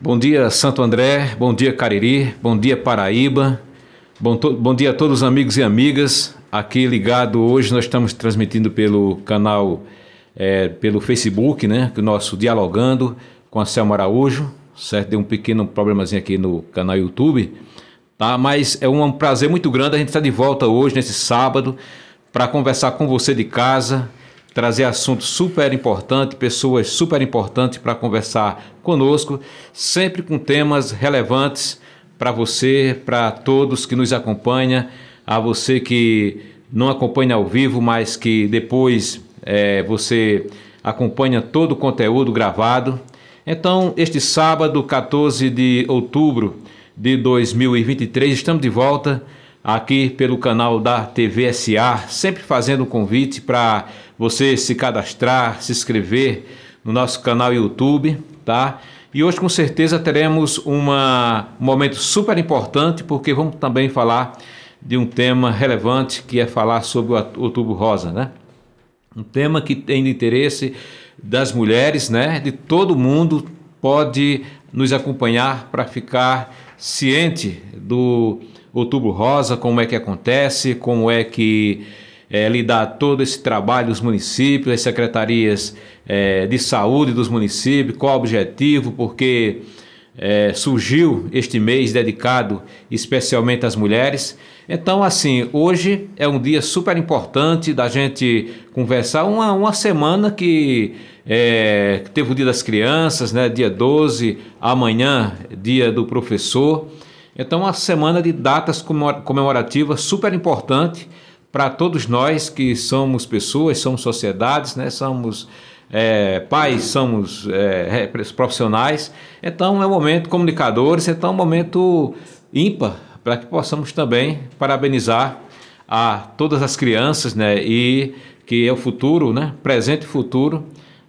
Bom dia, Santo André. Bom dia, Cariri. Bom dia, Paraíba. Bom, bom dia a todos os amigos e amigas aqui ligado. Hoje nós estamos transmitindo pelo canal, é, pelo Facebook, né? O nosso Dialogando com a Selma Araújo, certo? Deu um pequeno problemazinho aqui no canal YouTube, tá? Mas é um prazer muito grande a gente estar de volta hoje, nesse sábado, para conversar com você de casa, trazer assuntos super importantes, pessoas super importantes para conversar conosco, sempre com temas relevantes para você, para todos que nos acompanha, a você que não acompanha ao vivo, mas que depois é, você acompanha todo o conteúdo gravado. Então, este sábado, 14 de outubro de 2023, estamos de volta aqui pelo canal da TVSA, sempre fazendo um convite para você se cadastrar, se inscrever no nosso canal YouTube, tá? E hoje com certeza teremos uma, um momento super importante porque vamos também falar de um tema relevante que é falar sobre o Outubro Rosa, né? Um tema que tem de interesse das mulheres, né? De todo mundo pode nos acompanhar para ficar ciente do Outubro Rosa, como é que acontece, como é que é, lidar todo esse trabalho dos municípios, as secretarias é, de saúde dos municípios, qual o objetivo, porque é, surgiu este mês dedicado especialmente às mulheres. Então, assim, hoje é um dia super importante da gente conversar. Uma, uma semana que é, teve o Dia das Crianças, né? dia 12, amanhã, dia do professor. Então, uma semana de datas comemorativas super importante para todos nós que somos pessoas, somos sociedades, né? somos é, pais, somos é, profissionais. Então é um momento, comunicadores, então é um momento ímpar para que possamos também parabenizar a todas as crianças né? e que é o futuro, né? presente e futuro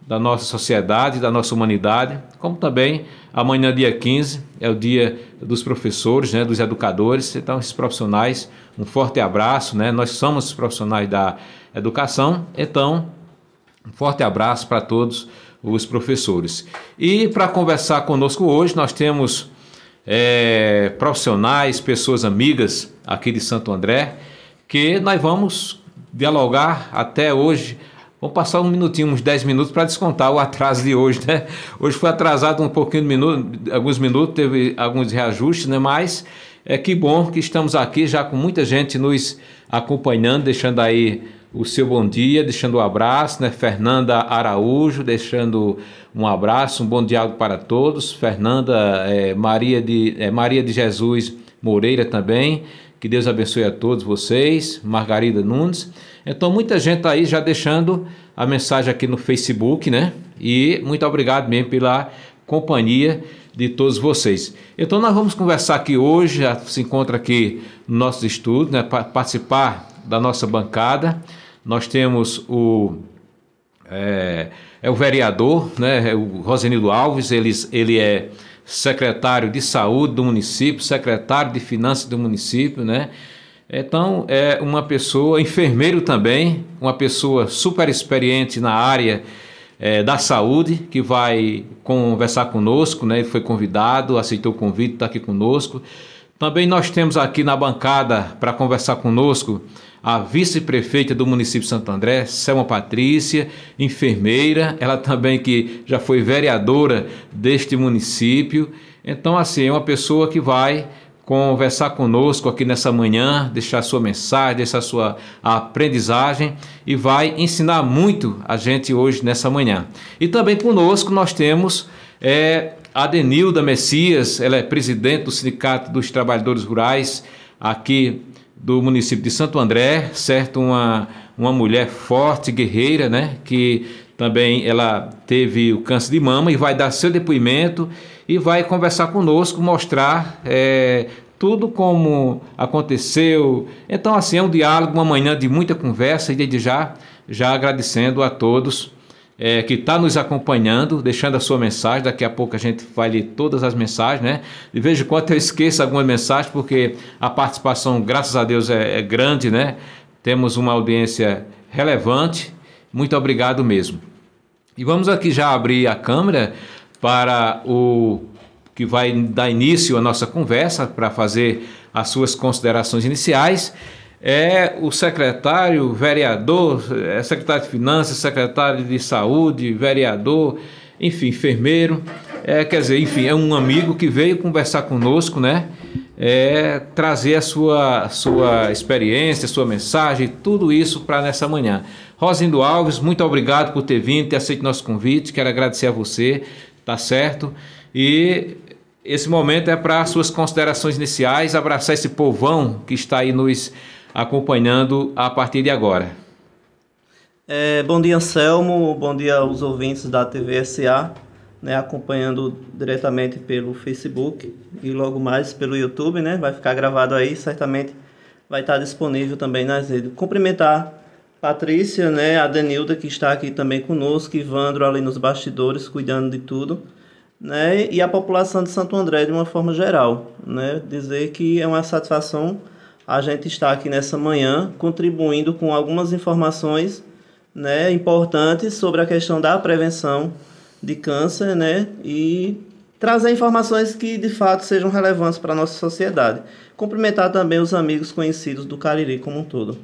da nossa sociedade, da nossa humanidade, como também amanhã, dia 15, é o dia dos professores, né, dos educadores. Então, esses profissionais, um forte abraço, né? Nós somos profissionais da educação, então, um forte abraço para todos os professores. E para conversar conosco hoje, nós temos é, profissionais, pessoas amigas aqui de Santo André, que nós vamos dialogar até hoje Vamos passar um minutinho, uns 10 minutos para descontar o atraso de hoje, né? Hoje foi atrasado um pouquinho de minuto, alguns minutos, teve alguns reajustes, né? Mas é que bom que estamos aqui já com muita gente nos acompanhando, deixando aí o seu bom dia, deixando um abraço, né? Fernanda Araújo, deixando um abraço, um bom diálogo para todos. Fernanda é, Maria, de, é, Maria de Jesus Moreira também. Que Deus abençoe a todos vocês. Margarida Nunes. Então, muita gente aí já deixando a mensagem aqui no Facebook, né? E muito obrigado mesmo pela companhia de todos vocês. Então, nós vamos conversar aqui hoje, já se encontra aqui no nosso estudo, né? Para participar da nossa bancada. Nós temos o. É, é o vereador, né, é o Rosenildo Alves, ele, ele é secretário de saúde do município, secretário de finanças do município, né, então, é uma pessoa, enfermeiro também, uma pessoa super experiente na área é, da saúde, que vai conversar conosco, né? Ele foi convidado, aceitou o convite, está aqui conosco. Também nós temos aqui na bancada para conversar conosco a vice-prefeita do município de Santo André, Selma Patrícia, enfermeira, ela também que já foi vereadora deste município. Então, assim, é uma pessoa que vai conversar conosco aqui nessa manhã, deixar sua mensagem, deixar sua aprendizagem e vai ensinar muito a gente hoje nessa manhã. E também conosco nós temos é, a Denilda Messias, ela é presidente do Sindicato dos Trabalhadores Rurais aqui do município de Santo André, certo? Uma, uma mulher forte, guerreira, né? Que também ela teve o câncer de mama e vai dar seu depoimento e vai conversar conosco, mostrar é, tudo como aconteceu. Então, assim, é um diálogo, uma manhã de muita conversa e desde já, já agradecendo a todos é, que está nos acompanhando, deixando a sua mensagem. Daqui a pouco a gente vai ler todas as mensagens, né? De vez em quando eu esqueço algumas mensagens, porque a participação, graças a Deus, é, é grande, né? Temos uma audiência relevante. Muito obrigado mesmo. E vamos aqui já abrir a câmera para o que vai dar início à nossa conversa, para fazer as suas considerações iniciais, é o secretário, vereador, é secretário de Finanças, secretário de Saúde, vereador, enfim, enfermeiro, é, quer dizer, enfim, é um amigo que veio conversar conosco, né? É, trazer a sua, sua experiência, sua mensagem, tudo isso para nessa manhã. Rosindo Alves, muito obrigado por ter vindo, ter aceito nosso convite, quero agradecer a você tá certo? E esse momento é para suas considerações iniciais, abraçar esse povão que está aí nos acompanhando a partir de agora. É, bom dia, Anselmo. Bom dia aos ouvintes da TVSA, né, acompanhando diretamente pelo Facebook e logo mais pelo YouTube, né? Vai ficar gravado aí, certamente vai estar disponível também nas redes. Cumprimentar Patrícia, né, a Denilda que está aqui também conosco, Ivandro ali nos bastidores cuidando de tudo, né, e a população de Santo André de uma forma geral, né, dizer que é uma satisfação a gente estar aqui nessa manhã contribuindo com algumas informações, né, importantes sobre a questão da prevenção de câncer, né, e trazer informações que de fato sejam relevantes para a nossa sociedade. Cumprimentar também os amigos conhecidos do Cariri como um todo.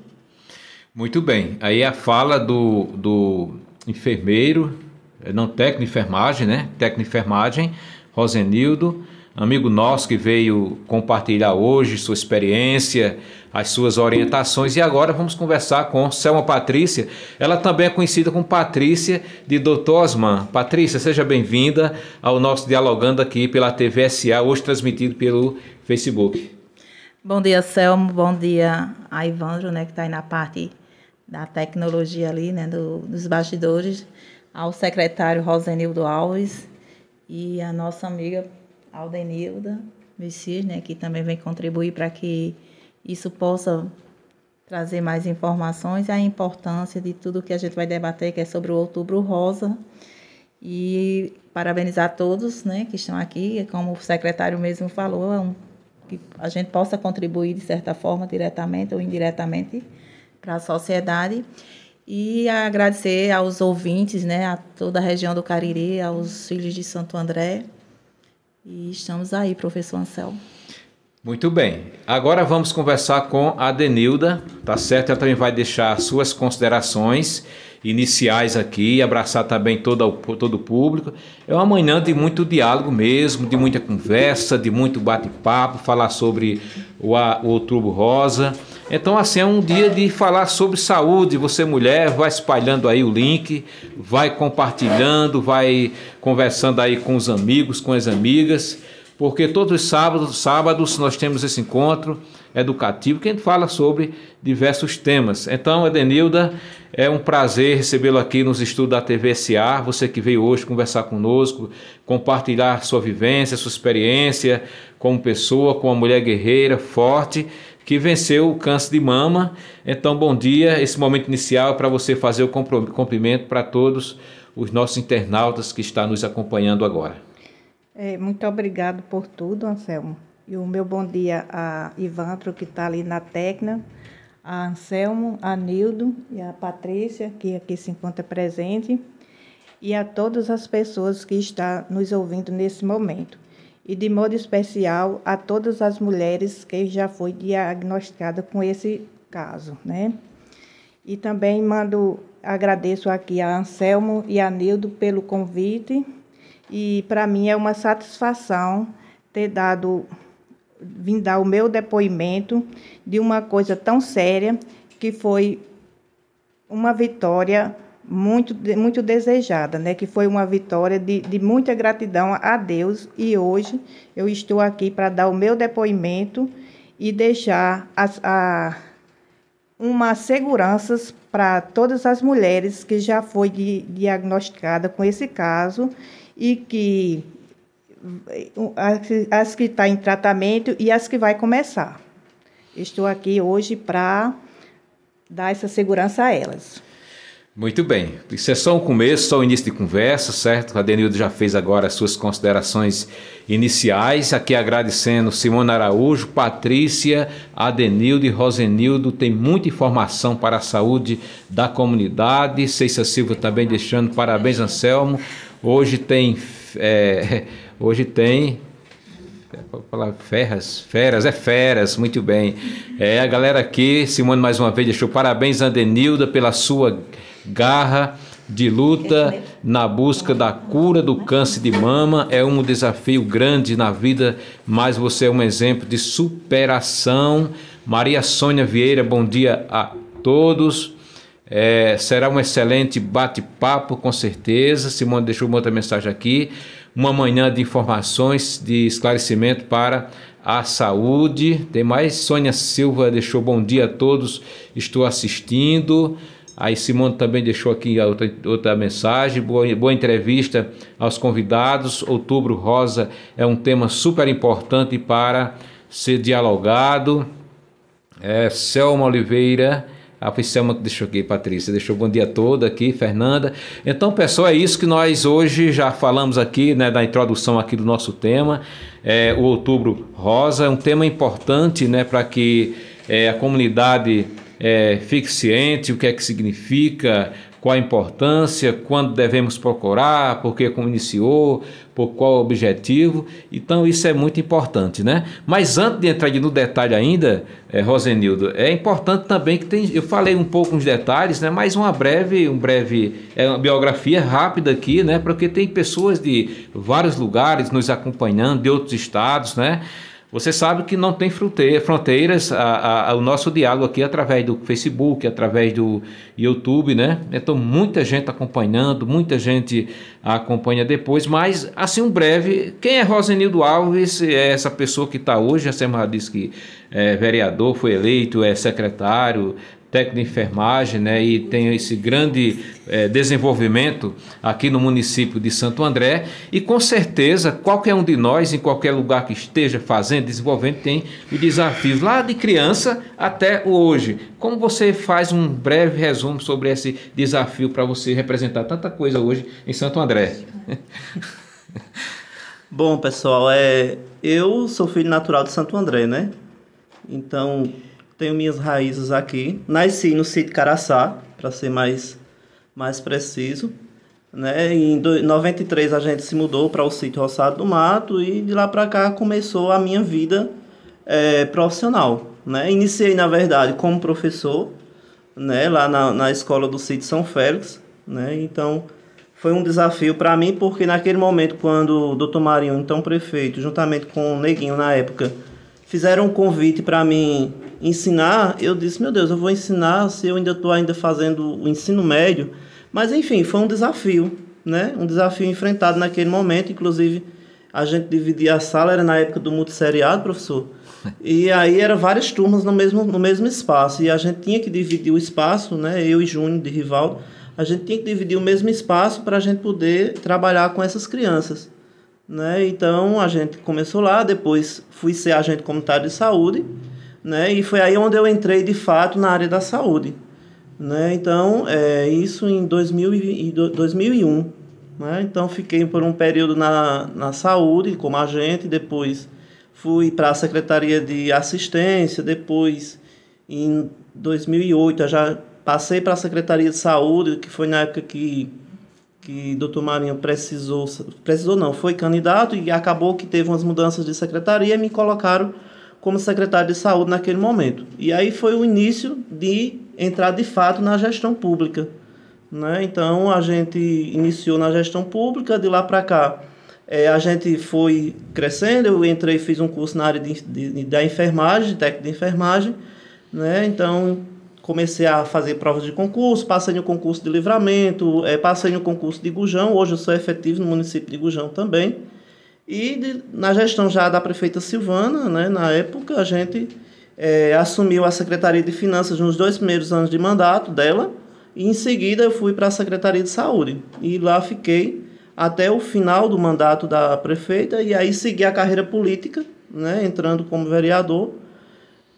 Muito bem. Aí a fala do, do enfermeiro, é, não técnico de enfermagem, né? Técnico de enfermagem, Rosenildo, amigo nosso que veio compartilhar hoje sua experiência, as suas orientações. E agora vamos conversar com Selma Patrícia. Ela também é conhecida como Patrícia de Doutor Osman. Patrícia, seja bem-vinda ao nosso Dialogando aqui pela TVSA, hoje transmitido pelo Facebook. Bom dia, Selmo. Bom dia a Ivandro, né, que está aí na parte da tecnologia ali, né, do, dos bastidores, ao secretário Rosenildo Alves e a nossa amiga Aldenilda Messias, né, que também vem contribuir para que isso possa trazer mais informações e a importância de tudo que a gente vai debater, que é sobre o Outubro Rosa. E parabenizar todos né, que estão aqui, é como o secretário mesmo falou, é que a gente possa contribuir de certa forma, diretamente ou indiretamente, para a sociedade. E agradecer aos ouvintes, né, a toda a região do Cariri, aos filhos de Santo André. E estamos aí, professor Anselmo. Muito bem. Agora vamos conversar com a Denilda, tá certo? Ela também vai deixar suas considerações iniciais aqui, abraçar também todo, todo o público. É uma manhã de muito diálogo mesmo, de muita conversa, de muito bate-papo, falar sobre o, o Outubro Rosa. Então, assim, é um dia de falar sobre saúde. Você, mulher, vai espalhando aí o link, vai compartilhando, vai conversando aí com os amigos, com as amigas, porque todos os sábados, sábados nós temos esse encontro educativo que a gente fala sobre diversos temas. Então, Edenilda, é um prazer recebê-lo aqui nos estudos da TVSA. Você que veio hoje conversar conosco, compartilhar sua vivência, sua experiência como pessoa, como uma mulher guerreira, forte que venceu o câncer de mama. Então, bom dia. Esse momento inicial é para você fazer o cumprimento para todos os nossos internautas que estão nos acompanhando agora. É, muito obrigado por tudo, Anselmo. E o meu bom dia a Ivandro, que está ali na técnica, a Anselmo, a Nildo e a Patrícia, que aqui se encontra presente, e a todas as pessoas que estão nos ouvindo nesse momento e de modo especial a todas as mulheres que já foi diagnosticada com esse caso, né? E também mando agradeço aqui a Anselmo e a Nildo pelo convite e para mim é uma satisfação ter dado vim dar o meu depoimento de uma coisa tão séria que foi uma vitória muito, muito desejada, né? que foi uma vitória de, de muita gratidão a Deus. E hoje eu estou aqui para dar o meu depoimento e deixar as, a, uma segurança para todas as mulheres que já foi di, diagnosticada com esse caso e que eh, as, as que estão tá em tratamento e as que vai começar. Estou aqui hoje para dar essa segurança a elas. Muito bem. Isso é só um começo, só o um início de conversa, certo? A Denilda já fez agora as suas considerações iniciais. Aqui agradecendo Simona Araújo, Patrícia, Adenildo e Rosenildo. Tem muita informação para a saúde da comunidade. Ceissa Silva também deixando parabéns, Anselmo. Hoje tem. É, hoje tem é, falar ferras, feras, é feras, muito bem. É, a galera aqui, Simone mais uma vez deixou parabéns Denilda pela sua garra de luta na busca da cura do câncer de mama é um desafio grande na vida, mas você é um exemplo de superação. Maria Sônia Vieira, bom dia a todos. É, será um excelente bate-papo, com certeza. Simone deixou uma outra mensagem aqui. Uma manhã de informações, de esclarecimento para a saúde. Tem mais? Sônia Silva deixou bom dia a todos. Estou assistindo. Aí Simone também deixou aqui outra, outra mensagem. Boa, boa entrevista aos convidados. Outubro Rosa é um tema super importante para ser dialogado. É, Selma Oliveira. A Selma deixou aqui, Patrícia, deixou bom dia todo aqui, Fernanda. Então, pessoal, é isso que nós hoje já falamos aqui, né, da introdução aqui do nosso tema, é, o Outubro Rosa, é um tema importante, né, para que é, a comunidade é, fique ciente o que é que significa, qual a importância, quando devemos procurar, por que como iniciou, por qual objetivo. Então isso é muito importante, né? Mas antes de entrar no detalhe ainda, é, Rosenildo, é importante também que tem, eu falei um pouco nos detalhes, né? Mas uma breve, um breve, é uma biografia rápida aqui, né? Porque tem pessoas de vários lugares nos acompanhando, de outros estados, né? Você sabe que não tem fronteiras a, a, a, o nosso diálogo aqui através do Facebook, através do YouTube, né? Então muita gente acompanhando, muita gente acompanha depois, mas assim um breve, quem é Rosenildo Alves? É essa pessoa que está hoje, a Semana disse que é vereador, foi eleito, é secretário, técnico de enfermagem, né, e tem esse grande é, desenvolvimento aqui no município de Santo André. E com certeza, qualquer um de nós, em qualquer lugar que esteja fazendo, desenvolvendo, tem os desafios lá de criança até hoje. Como você faz um breve resumo sobre esse desafio para você representar tanta coisa hoje em Santo André? Bom, pessoal, é, eu sou filho natural de Santo André, né? Então, tenho minhas raízes aqui. Nasci no sítio Caraçá, para ser mais, mais preciso. Né? Em 93 a gente se mudou para o sítio Roçado do Mato e de lá para cá começou a minha vida é, profissional. Né? Iniciei, na verdade, como professor né? lá na, na escola do sítio São Félix. Né? Então foi um desafio para mim porque naquele momento quando o doutor Marinho, então prefeito, juntamente com o Neguinho na época, fizeram um convite para mim ensinar, eu disse, meu Deus, eu vou ensinar se eu ainda estou ainda fazendo o ensino médio. Mas enfim, foi um desafio, né? Um desafio enfrentado naquele momento, inclusive a gente dividia a sala, era na época do multisseriado, professor. E aí era várias turmas no mesmo, no mesmo espaço. E a gente tinha que dividir o espaço, né? Eu e Júnior de Rival, a gente tinha que dividir o mesmo espaço para a gente poder trabalhar com essas crianças. Né? Então a gente começou lá, depois fui ser agente comunitário de saúde, né? E foi aí onde eu entrei de fato na área da saúde, né? Então é isso em 2000 e, 2001, né? Então fiquei por um período na, na saúde como agente, depois fui para a secretaria de assistência, depois em 2008 eu já passei para a secretaria de saúde, que foi na época que que doutor Marinho precisou, precisou não, foi candidato e acabou que teve umas mudanças de secretaria e me colocaram como secretário de saúde naquele momento. E aí foi o início de entrar de fato na gestão pública. Né? Então a gente iniciou na gestão pública, de lá para cá é, a gente foi crescendo. Eu entrei, fiz um curso na área de, de da enfermagem, técnico de enfermagem. Né? Então comecei a fazer provas de concurso, passei no concurso de livramento, é, passei no concurso de Gujão, hoje eu sou efetivo no município de Gujão também. E de, na gestão já da prefeita Silvana, né, na época, a gente é, assumiu a Secretaria de Finanças nos dois primeiros anos de mandato dela, e em seguida eu fui para a Secretaria de Saúde. E lá fiquei até o final do mandato da prefeita, e aí segui a carreira política, né, entrando como vereador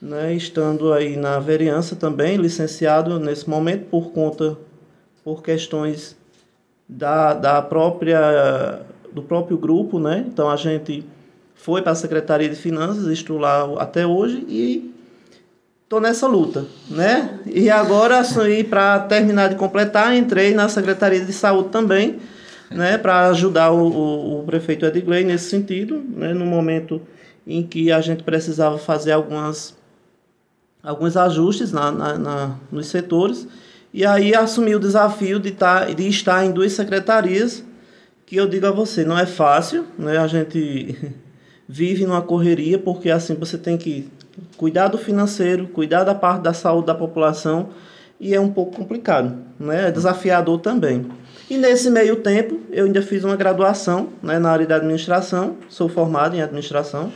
né, estando aí na vereança também, licenciado nesse momento por conta, por questões da, da própria, do próprio grupo, né? Então a gente foi para a Secretaria de Finanças, estou lá até hoje e estou nessa luta, né? E agora, assim, para terminar de completar, entrei na Secretaria de Saúde também, né? Para ajudar o, o, o prefeito Edgley nesse sentido, né? No momento em que a gente precisava fazer algumas alguns ajustes na, na, na nos setores, e aí assumi o desafio de, tá, de estar em duas secretarias, que eu digo a você, não é fácil, né? a gente vive numa correria, porque assim você tem que cuidar do financeiro, cuidar da parte da saúde da população, e é um pouco complicado, né? é desafiador também. E nesse meio tempo, eu ainda fiz uma graduação né, na área da administração, sou formado em administração,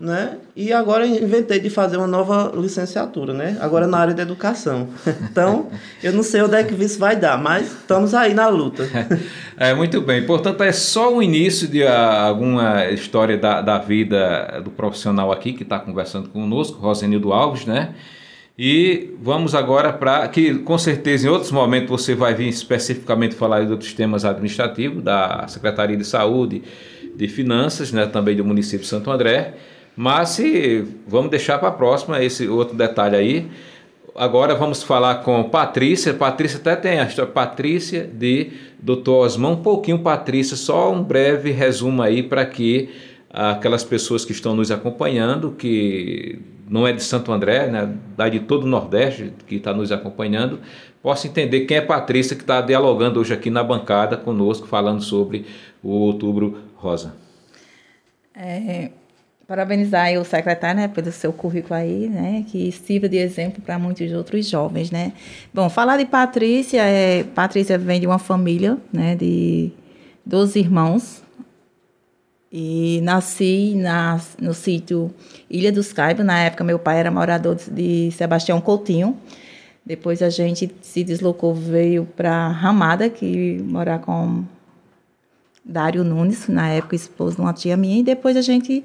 né? E agora inventei de fazer uma nova licenciatura, né? Agora na área da educação. Então, eu não sei onde é que isso vai dar, mas estamos aí na luta. É, muito bem. Portanto, é só o início de alguma história da, da vida do profissional aqui que está conversando conosco, Rosenildo Alves, né? E vamos agora para que com certeza em outros momentos você vai vir especificamente falar de outros temas administrativos da Secretaria de Saúde, de Finanças, né, também do município de Santo André. Mas se vamos deixar para a próxima esse outro detalhe aí. Agora vamos falar com Patrícia. Patrícia até tem a história. Patrícia de Dr. Osmão. Um pouquinho, Patrícia, só um breve resumo aí para que aquelas pessoas que estão nos acompanhando, que não é de Santo André, né, da de todo o Nordeste que está nos acompanhando, possa entender quem é Patrícia que está dialogando hoje aqui na bancada conosco, falando sobre o Outubro Rosa. É, parabenizar o secretário, né, pelo seu currículo aí, né, que sirva de exemplo para muitos outros jovens, né. Bom, falar de Patrícia, é, Patrícia vem de uma família, né, de 12 irmãos, e nasci na, no sítio Ilha dos Caibos, na época meu pai era morador de Sebastião Coutinho, depois a gente se deslocou, veio para Ramada, que morar com Dário Nunes, na época esposo de uma tia minha, e depois a gente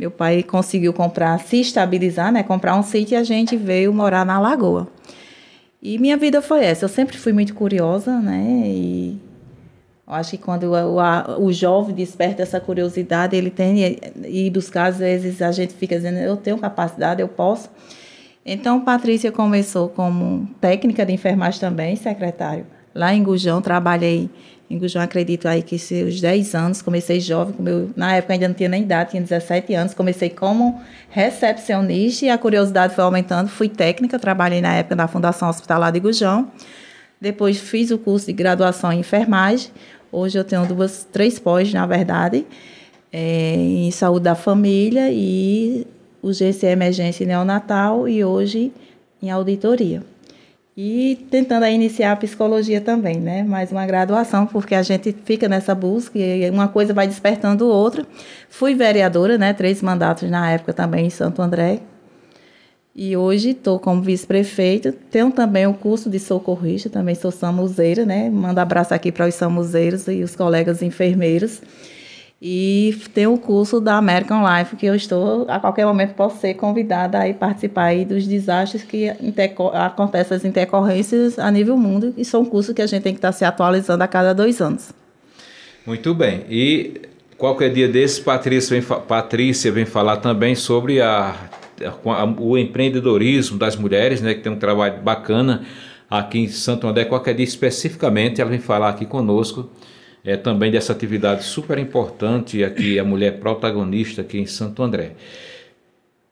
meu pai conseguiu comprar, se estabilizar, né? Comprar um sítio e a gente veio morar na Lagoa. E minha vida foi essa. Eu sempre fui muito curiosa, né? E eu acho que quando o, a, o jovem desperta essa curiosidade, ele tem e, e buscar, às vezes a gente fica dizendo, eu tenho capacidade, eu posso. Então, Patrícia começou como técnica de enfermagem também, secretário. Lá em Gujão, trabalhei em Gujão, acredito aí que os 10 anos, comecei jovem, na época ainda não tinha nem idade, tinha 17 anos, comecei como recepcionista e a curiosidade foi aumentando, fui técnica, trabalhei na época na Fundação Hospitalar de Gujão, depois fiz o curso de graduação em enfermagem, hoje eu tenho duas, três pós, na verdade, é, em saúde da família e o GC Emergência Neonatal e hoje em auditoria. E tentando iniciar a psicologia também, né? Mais uma graduação, porque a gente fica nessa busca e uma coisa vai despertando outra. Fui vereadora, né? Três mandatos na época também em Santo André. E hoje estou como vice-prefeita. Tenho também o um curso de socorrista, também sou samuseira, né? Manda abraço aqui para os samuzeiros e os colegas enfermeiros e tem o curso da American Life, que eu estou, a qualquer momento, posso ser convidada a participar aí dos desastres que acontecem, as intercorrências a nível mundo, e são é um cursos que a gente tem que estar tá se atualizando a cada dois anos. Muito bem. E qualquer dia desses, Patrícia vem, Patrícia vem falar também sobre a, a, o empreendedorismo das mulheres, né, que tem um trabalho bacana aqui em Santo André. Qualquer dia, especificamente, ela vem falar aqui conosco é, também dessa atividade super importante aqui, a mulher protagonista aqui em Santo André.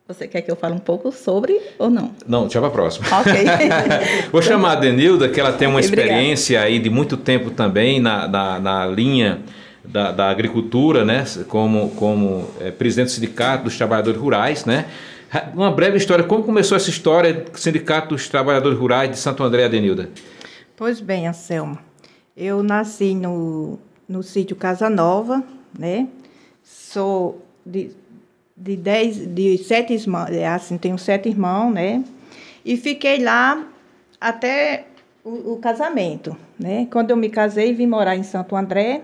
Você quer que eu fale um pouco sobre ou não? Não, deixa para a próxima. Ok. Vou chamar a Denilda, que ela tem uma experiência aí de muito tempo também na, na, na linha da, da, agricultura, né? Como, como é, presidente do Sindicato dos Trabalhadores Rurais, né? Uma breve história, como começou essa história do Sindicato dos Trabalhadores Rurais de Santo André, Denilda? Pois bem, Anselmo. Eu nasci no, no sítio Casa Nova, né? Sou de, de dez, de sete irmãos, é assim, tenho sete irmãos, né? E fiquei lá até o, o casamento, né? Quando eu me casei, vim morar em Santo André.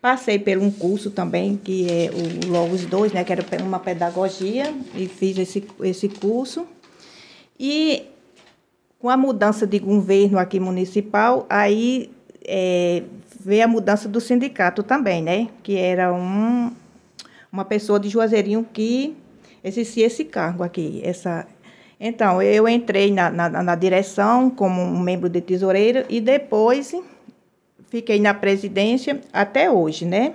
Passei por um curso também, que é o Logos 2, né, que era uma pedagogia, e fiz esse, esse curso. E com a mudança de governo aqui municipal, aí é, veio a mudança do sindicato também, né? Que era um, uma pessoa de Juazeirinho que exercia esse cargo aqui. Essa... Então, eu entrei na, na, na direção como um membro de tesoureiro e depois fiquei na presidência até hoje, né?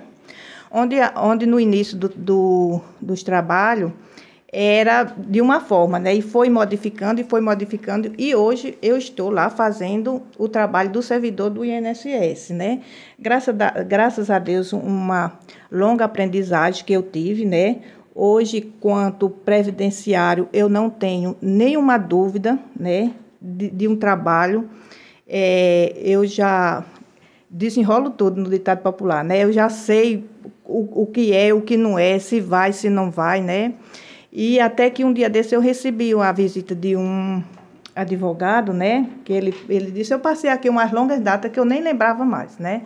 Onde, onde no início do, do dos trabalhos era de uma forma, né? E foi modificando e foi modificando e hoje eu estou lá fazendo o trabalho do servidor do INSS, né? Graças a, graças a Deus uma longa aprendizagem que eu tive, né? Hoje quanto previdenciário eu não tenho nenhuma dúvida, né? De, de um trabalho é, eu já desenrolo tudo no ditado popular, né? Eu já sei o, o que é, o que não é, se vai, se não vai, né? E até que um dia desse eu recebi a visita de um advogado, né? Que ele, ele disse, eu passei aqui umas longas datas que eu nem lembrava mais, né?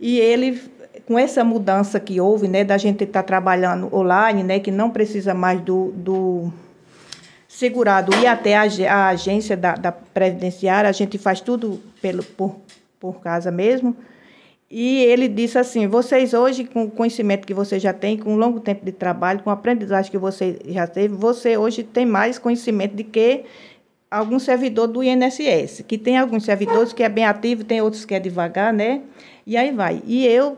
E ele, com essa mudança que houve, né, da gente estar tá trabalhando online, né, que não precisa mais do, do segurado ir até a, a agência da, da previdenciária, a gente faz tudo pelo, por, por casa mesmo. E ele disse assim: vocês hoje, com o conhecimento que vocês já têm, com um longo tempo de trabalho, com a aprendizagem que você já teve, você hoje tem mais conhecimento de que algum servidor do INSS, que tem alguns servidores que é bem ativo, tem outros que é devagar, né? E aí vai. E eu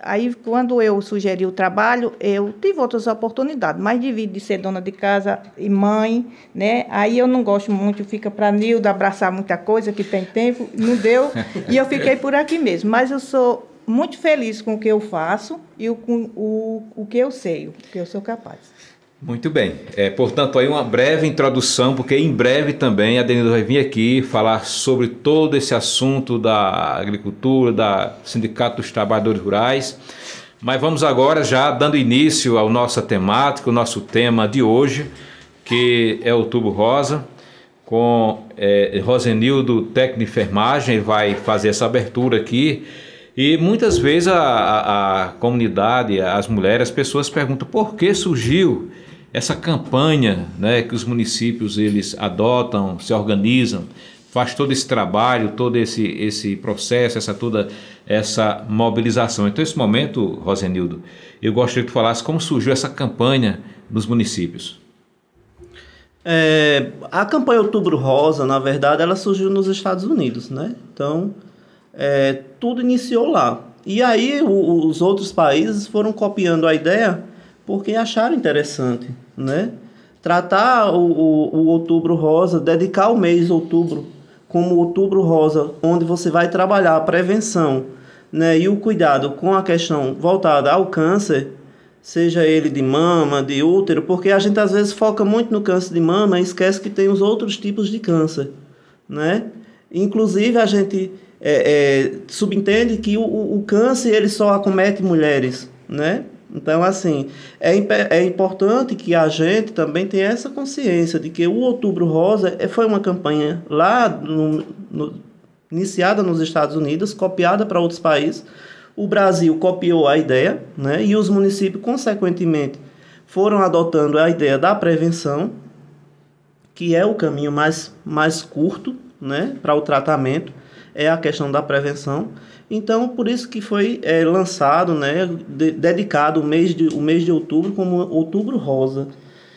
aí, quando eu sugeri o trabalho, eu tive outras oportunidades, mas devido de ser dona de casa e mãe, né? Aí eu não gosto muito, fica para Nilda abraçar muita coisa que tem tempo, não deu, e eu fiquei por aqui mesmo. Mas eu sou muito feliz com o que eu faço e o, com o, o que eu sei, o que eu sou capaz. Muito bem. É, portanto, aí uma breve introdução, porque em breve também a Denil vai vir aqui falar sobre todo esse assunto da agricultura, da Sindicato dos Trabalhadores Rurais. Mas vamos agora já dando início à nossa temática, o nosso tema de hoje, que é o tubo rosa, com é, Rosenildo, técnico de enfermagem, vai fazer essa abertura aqui. E muitas vezes a, a, a comunidade, as mulheres, as pessoas perguntam por que surgiu essa campanha né, que os municípios eles adotam, se organizam, faz todo esse trabalho, todo esse, esse processo, essa toda essa mobilização. Então, nesse momento, Rosenildo, eu gostaria que tu falasse como surgiu essa campanha nos municípios. É, a campanha Outubro Rosa, na verdade, ela surgiu nos Estados Unidos, né? Então, é, tudo iniciou lá. E aí o, os outros países foram copiando a ideia porque acharam interessante né? Tratar o, o, o outubro rosa, dedicar o mês outubro como outubro rosa, onde você vai trabalhar a prevenção né, e o cuidado com a questão voltada ao câncer, seja ele de mama, de útero, porque a gente às vezes foca muito no câncer de mama e esquece que tem os outros tipos de câncer, né? Inclusive a gente é, é, subentende que o, o câncer ele só acomete mulheres, né? Então, assim, é, é importante que a gente também tenha essa consciência de que o Outubro Rosa eh, foi uma campanha lá no, no, iniciada nos Estados Unidos, copiada para outros países. O Brasil copiou a ideia, né? E os municípios, consequentemente, foram adotando a ideia da prevenção, que é o caminho mais, mais curto, né? Para o tratamento é a questão da prevenção. Então, por isso que foi é, lançado, né, de, dedicado o mês, de, o mês de outubro como Outubro Rosa,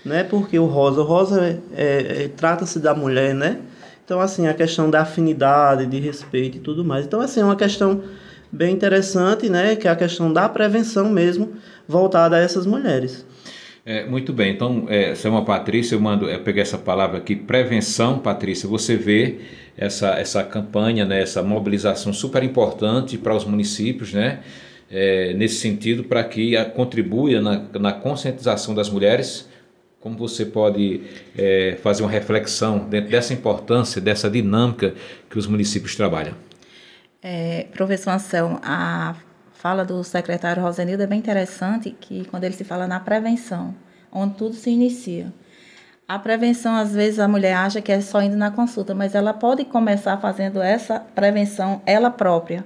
né, porque o rosa, o rosa é, é, é trata-se da mulher, né, então, assim, a questão da afinidade, de respeito e tudo mais. Então, assim, é uma questão bem interessante, né, que é a questão da prevenção mesmo, voltada a essas mulheres. É, muito bem, então, é, Selma Patrícia, eu mando, eu peguei essa palavra aqui, prevenção, Patrícia, você vê essa, essa campanha, né, essa mobilização super importante para os municípios, né, é, nesse sentido, para que a, contribua na, na conscientização das mulheres, como você pode é, fazer uma reflexão dentro dessa importância, dessa dinâmica que os municípios trabalham? É, professor Anselmo, a fala do secretário Rosenildo é bem interessante, que quando ele se fala na prevenção, onde tudo se inicia. A prevenção, às vezes, a mulher acha que é só indo na consulta, mas ela pode começar fazendo essa prevenção ela própria,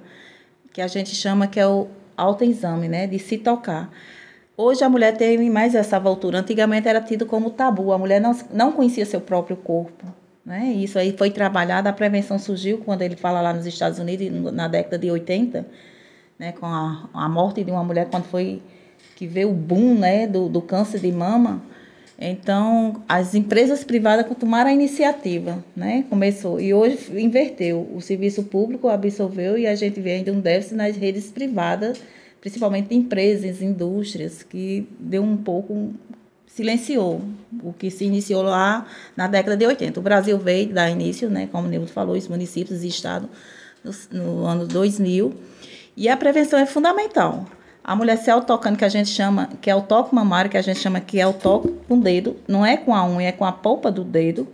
que a gente chama que é o autoexame, né? De se tocar. Hoje a mulher tem mais essa voltura. Antigamente era tido como tabu, a mulher não, não conhecia seu próprio corpo. Né? Isso aí foi trabalhado, a prevenção surgiu quando ele fala lá nos Estados Unidos, na década de 80 né, com a, a morte de uma mulher quando foi que veio o boom né, do, do câncer de mama. Então, as empresas privadas tomaram a iniciativa, né? Começou. E hoje inverteu. O serviço público absorveu e a gente vê ainda um déficit nas redes privadas, principalmente empresas, indústrias, que deu um pouco. silenciou o que se iniciou lá na década de 80. O Brasil veio dar início, né? Como o Nilton falou, os municípios e estado no, no ano 2000 e a prevenção é fundamental. A mulher se autocando, que a gente chama, que é o toque mamário, que a gente chama que é o toque com o dedo, não é com a unha, é com a polpa do dedo.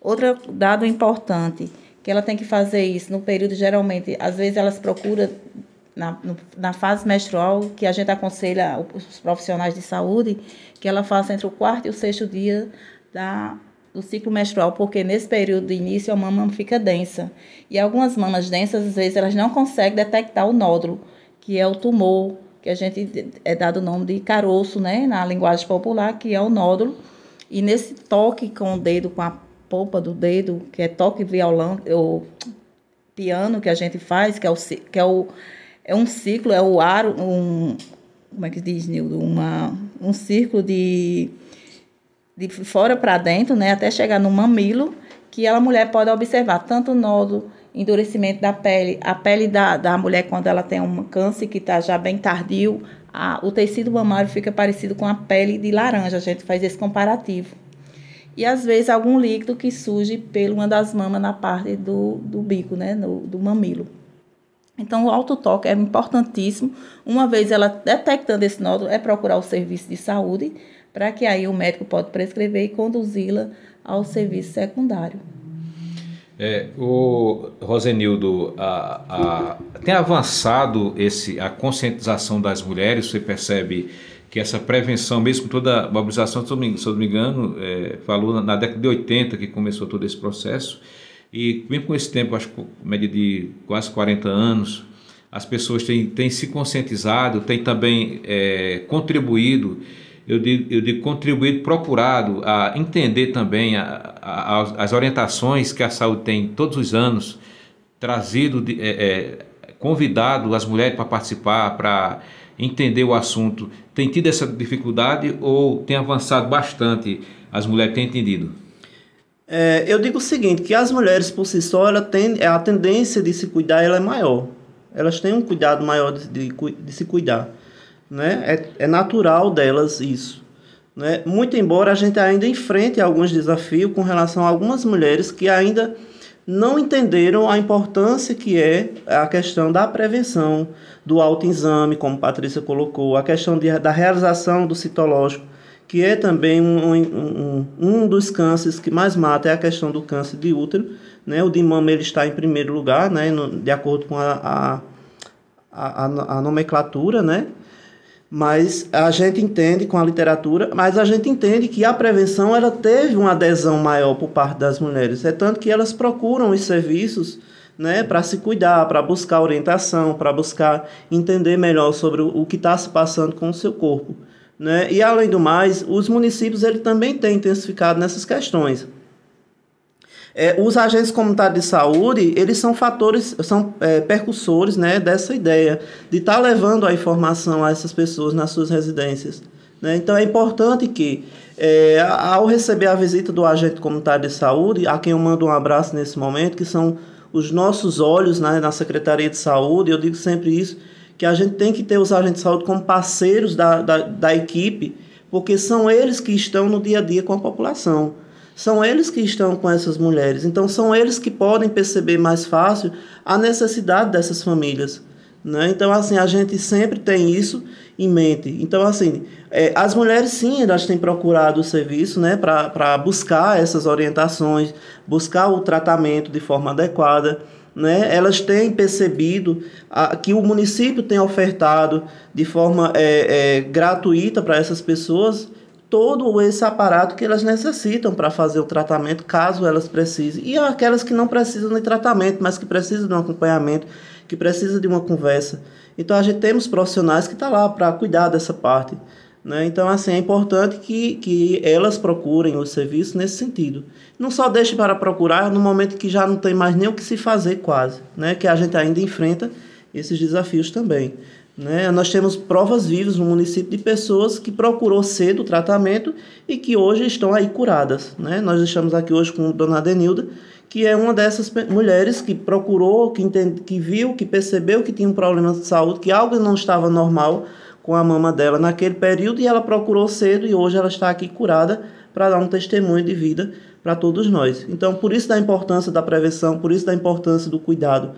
Outro dado importante, que ela tem que fazer isso no período, geralmente, às vezes elas procuram na, na fase menstrual, que a gente aconselha os profissionais de saúde, que ela faça entre o quarto e o sexto dia da do ciclo menstrual, porque nesse período de início a mama fica densa. E algumas mamas densas, às vezes, elas não conseguem detectar o nódulo, que é o tumor, que a gente é dado o nome de caroço, né, na linguagem popular, que é o nódulo. E nesse toque com o dedo, com a polpa do dedo, que é toque violão, ou piano que a gente faz, que é o que é o é um ciclo, é o aro, um como é que diz, Nildo, uma um círculo de de fora para dentro, né, até chegar no mamilo, que a mulher pode observar tanto o nódulo, endurecimento da pele, a pele da, da mulher quando ela tem um câncer que está já bem tardio, a, o tecido mamário fica parecido com a pele de laranja, a gente faz esse comparativo. E às vezes algum líquido que surge pela uma das mamas na parte do, do bico, né, no, do mamilo. Então, o autotoque é importantíssimo. Uma vez ela detectando esse nódulo, é procurar o serviço de saúde para que aí o médico pode prescrever e conduzi-la ao serviço secundário. É, o Rosenildo, a, a, tem avançado esse, a conscientização das mulheres? Você percebe que essa prevenção, mesmo com toda a mobilização, se eu não me engano, é, falou na, na, década de 80 que começou todo esse processo, e mesmo com esse tempo, acho que média de quase 40 anos, as pessoas têm, têm se conscientizado, têm também é, contribuído eu digo, eu digo contribuído, procurado a entender também a, a, as orientações que a saúde tem todos os anos, trazido, de, é, é, convidado as mulheres para participar, para entender o assunto. Tem tido essa dificuldade ou tem avançado bastante as mulheres têm entendido? É, eu digo o seguinte, que as mulheres por si só, ela tem, a tendência de se cuidar ela é maior. Elas têm um cuidado maior de, de, de se cuidar né? É, é natural delas isso. Né? Muito embora a gente ainda enfrente alguns desafios com relação a algumas mulheres que ainda não entenderam a importância que é a questão da prevenção, do autoexame, como Patrícia colocou, a questão de, da realização do citológico, que é também um, um, um dos cânceres que mais mata, é a questão do câncer de útero. Né? O de mama ele está em primeiro lugar, né? No, de acordo com a, a, a, a nomenclatura, né? mas a gente entende com a literatura, mas a gente entende que a prevenção ela teve uma adesão maior por parte das mulheres, é tanto que elas procuram os serviços, né, para se cuidar, para buscar orientação, para buscar entender melhor sobre o que está se passando com o seu corpo, né? E além do mais, os municípios ele também têm intensificado nessas questões. É, os agentes comunitários de saúde, eles são fatores, são é, percursores né, dessa ideia de estar tá levando a informação a essas pessoas nas suas residências. Né? Então é importante que, é, ao receber a visita do agente comunitário de saúde, a quem eu mando um abraço nesse momento, que são os nossos olhos né, na Secretaria de Saúde, eu digo sempre isso, que a gente tem que ter os agentes de saúde como parceiros da, da, da equipe, porque são eles que estão no dia a dia com a população. São eles que estão com essas mulheres, então são eles que podem perceber mais fácil a necessidade dessas famílias. Né? Então, assim, a gente sempre tem isso em mente. Então, assim, é, as mulheres, sim, elas têm procurado o serviço né, para buscar essas orientações, buscar o tratamento de forma adequada. Né? Elas têm percebido a, que o município tem ofertado de forma é, é gratuita para essas pessoas todo esse aparato que elas necessitam para fazer o tratamento, caso elas precisem. E aquelas que não precisam de tratamento, mas que precisam de um acompanhamento, que precisam de uma conversa. Então, a gente temos profissionais que estão tá lá para cuidar dessa parte. Né? Então, assim, é importante que, que elas procurem o serviço nesse sentido. Não só deixe para procurar no momento que já não tem mais nem o que se fazer quase, né? que a gente ainda enfrenta esses desafios também. Né? Nós temos provas vivas no município de pessoas que procurou cedo o tratamento e que hoje estão aí curadas. Né? Nós estamos aqui hoje com a dona Denilda, que é uma dessas mulheres que procurou, que, entende, que viu, que percebeu que tinha um problema de saúde, que algo não estava normal com a mama dela naquele período e ela procurou cedo e hoje ela está aqui curada para dar um testemunho de vida para todos nós. Então, por isso da importância da prevenção, por isso da importância do cuidado.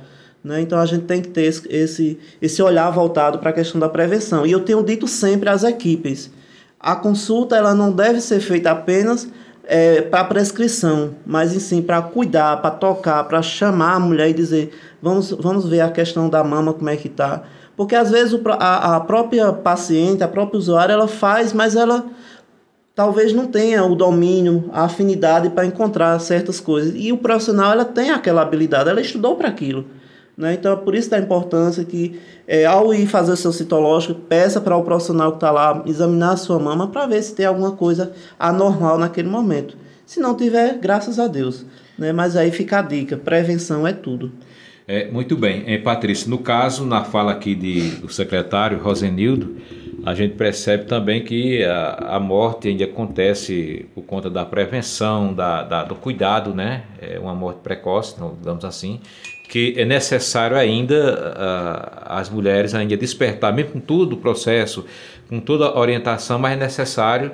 Né? Então a gente tem que ter esse, esse, esse olhar voltado para a questão da prevenção. E eu tenho dito sempre às equipes: a consulta ela não deve ser feita apenas é, para prescrição, mas sim para cuidar, para tocar, para chamar a mulher e dizer: vamos, vamos ver a questão da mama, como é que está. Porque às vezes o, a, a própria paciente, a própria usuária, ela faz, mas ela talvez não tenha o domínio, a afinidade para encontrar certas coisas. E o profissional ela tem aquela habilidade, ela estudou para aquilo. Né? Então, é por isso da importância que, é, ao ir fazer o seu citológico, peça para o profissional que está lá examinar a sua mama para ver se tem alguma coisa anormal naquele momento. Se não tiver, graças a Deus. Né? Mas aí fica a dica: prevenção é tudo. É, muito bem. É, Patrícia, no caso, na fala aqui de, do secretário Rosenildo, a gente percebe também que a, a morte ainda acontece por conta da prevenção, da, da do cuidado, né? É uma morte precoce, digamos assim que é necessário ainda uh, as mulheres ainda despertar, mesmo com todo o processo, com toda a orientação, mas é necessário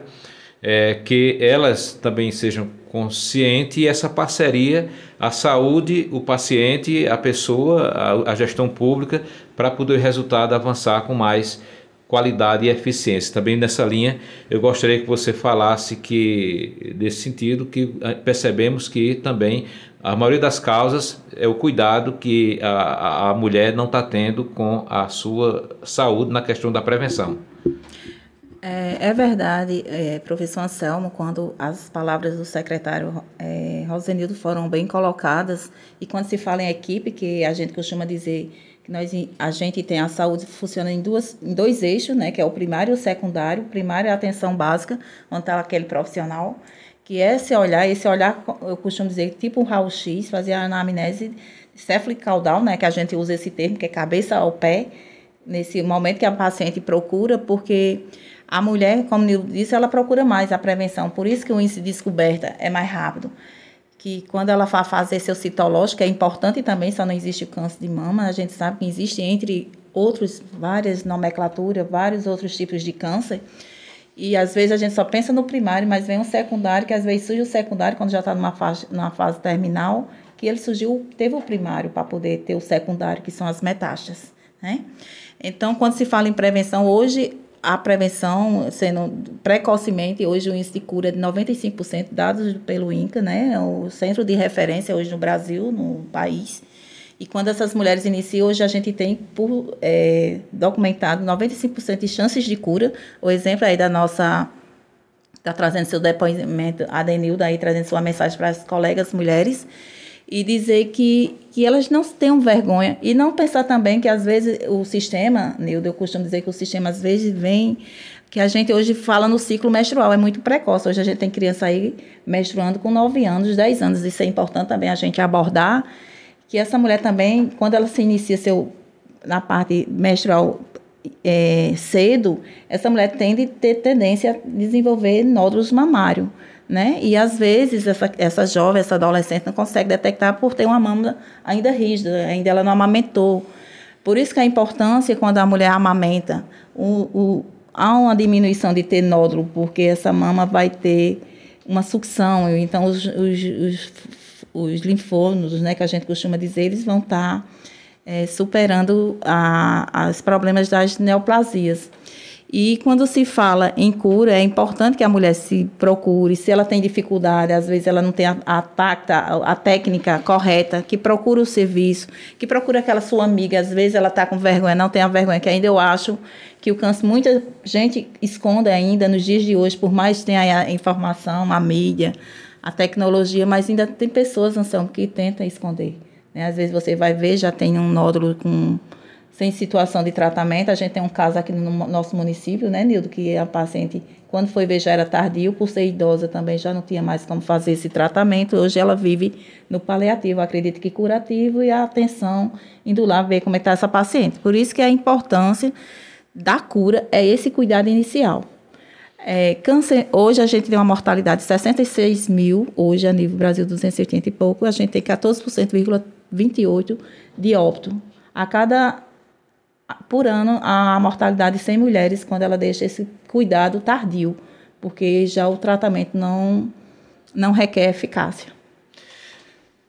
é, que elas também sejam conscientes e essa parceria, a saúde, o paciente, a pessoa, a, a gestão pública, para poder o resultado avançar com mais qualidade e eficiência. Também nessa linha, eu gostaria que você falasse que nesse sentido que ah, percebemos que também a maioria das causas é o cuidado que a, a mulher não está tendo com a sua saúde na questão da prevenção. É, é verdade, é, professor Anselmo, quando as palavras do secretário é, Rosenildo foram bem colocadas, e quando se fala em equipe, que a gente costuma dizer que nós, a gente tem a saúde funciona em, duas, em dois eixos, né, que é o primário e o secundário. O primário é a atenção básica, onde está aquele profissional que é esse olhar, esse olhar, eu costumo dizer, tipo um raio-x, fazer a anamnese cefalicaudal, né, que a gente usa esse termo, que é cabeça ao pé, nesse momento que a paciente procura, porque a mulher, como eu disse, ela procura mais a prevenção, por isso que o índice de descoberta é mais rápido. Que quando ela faz fazer seu citológico, é importante também, só não existe câncer de mama, a gente sabe que existe entre outros, várias nomenclaturas, vários outros tipos de câncer, e às vezes a gente só pensa no primário, mas vem um secundário, que às vezes surge o secundário quando já está numa fase, numa fase terminal, que ele surgiu, teve o primário para poder ter o secundário, que são as metástases. Né? Então, quando se fala em prevenção, hoje a prevenção sendo precocemente, hoje o índice de cura é de 95%, dados pelo INCA, né? É o centro de referência hoje no Brasil, no país. E quando essas mulheres iniciam, hoje a gente tem por, é, documentado 95% de chances de cura. O exemplo aí da nossa. Está trazendo seu depoimento, a Denilda aí trazendo sua mensagem para as colegas mulheres. E dizer que, que elas não tenham vergonha. E não pensar também que às vezes o sistema, Nilda, eu costumo dizer que o sistema às vezes vem que a gente hoje fala no ciclo menstrual, é muito precoce. Hoje a gente tem criança aí menstruando com 9 anos, 10 anos. Isso é importante também a gente abordar que essa mulher também, quando ela se inicia seu, na parte menstrual é, cedo, essa mulher tende a ter tendência a desenvolver nódulos mamários, né? E às vezes essa, essa jovem, essa adolescente não consegue detectar por ter uma mama ainda rígida, ainda ela não amamentou. Por isso que a importância quando a mulher amamenta, o, o, há uma diminuição de ter nódulo, porque essa mama vai ter uma sucção, então os, os, os os linfônodos, né, que a gente costuma dizer, eles vão estar tá, é, superando os as problemas das neoplasias. E quando se fala em cura, é importante que a mulher se procure, se ela tem dificuldade, às vezes ela não tem a, a, tacta, a técnica correta, que procure o serviço, que procure aquela sua amiga, às vezes ela está com vergonha, não tem a vergonha, que ainda eu acho que o câncer, muita gente esconde ainda nos dias de hoje, por mais que tenha a informação, a mídia, a tecnologia, mas ainda tem pessoas, Anselmo, que tentam esconder. Né? Às vezes você vai ver, já tem um nódulo com, sem situação de tratamento. A gente tem um caso aqui no nosso município, né, Nildo, que a paciente, quando foi ver, já era tardio, por ser idosa também já não tinha mais como fazer esse tratamento. Hoje ela vive no paliativo, acredito que curativo, e a atenção indo lá ver como é está essa paciente. Por isso que a importância da cura é esse cuidado inicial. É, câncer, hoje a gente tem uma mortalidade de 66 mil, hoje a nível Brasil 280 e pouco, a gente tem 14,28% de óbito. A cada, por ano, a mortalidade de 100 mulheres quando ela deixa esse cuidado tardio, porque já o tratamento não, não requer eficácia.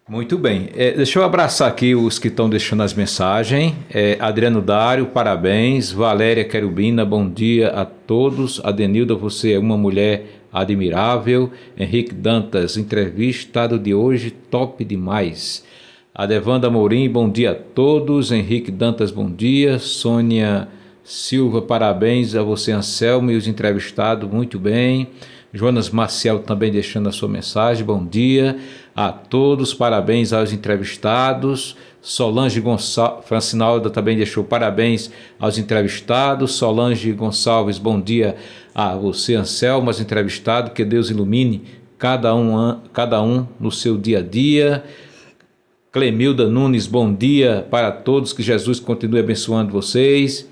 Muito bem. É, deixa eu abraçar aqui os que estão deixando as mensagens. É, Adriano Dário, parabéns. Valéria Querubina, bom dia a todos. Adenilda, você é uma mulher admirável. Henrique Dantas, entrevistado de hoje, top demais. Adevanda Mourim, bom dia a todos. Henrique Dantas, bom dia. Sônia Silva, parabéns a você, Anselmo, e os entrevistados, muito bem. Jonas Marcial também deixando a sua mensagem, bom dia a todos, parabéns aos entrevistados. Solange Gonçalves, Francinalda também deixou parabéns aos entrevistados. Solange Gonçalves, bom dia a você, Anselmo, aos entrevistados. Que Deus ilumine cada um, cada um no seu dia a dia. Clemilda Nunes, bom dia para todos. Que Jesus continue abençoando vocês.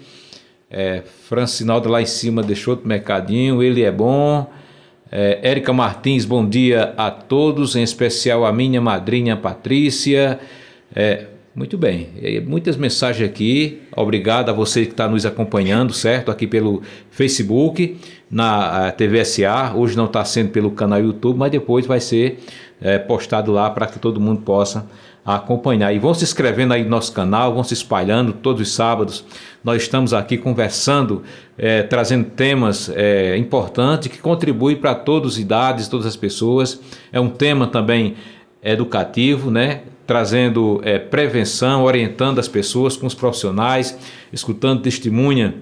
É, Francinalda lá em cima deixou outro mercadinho. Ele é bom. É, Érica Martins, bom dia a todos, em especial a minha madrinha Patrícia. É, muito bem, é, muitas mensagens aqui. Obrigado a você que está nos acompanhando, certo? Aqui pelo Facebook, na TVSA. Hoje não está sendo pelo canal YouTube, mas depois vai ser é, postado lá para que todo mundo possa acompanhar. E vão se inscrevendo aí no nosso canal, vão se espalhando todos os sábados. Nós estamos aqui conversando, é, trazendo temas é, importantes que contribuem para todas as idades, todas as pessoas. É um tema também educativo, né? trazendo é, prevenção, orientando as pessoas com os profissionais, escutando testemunha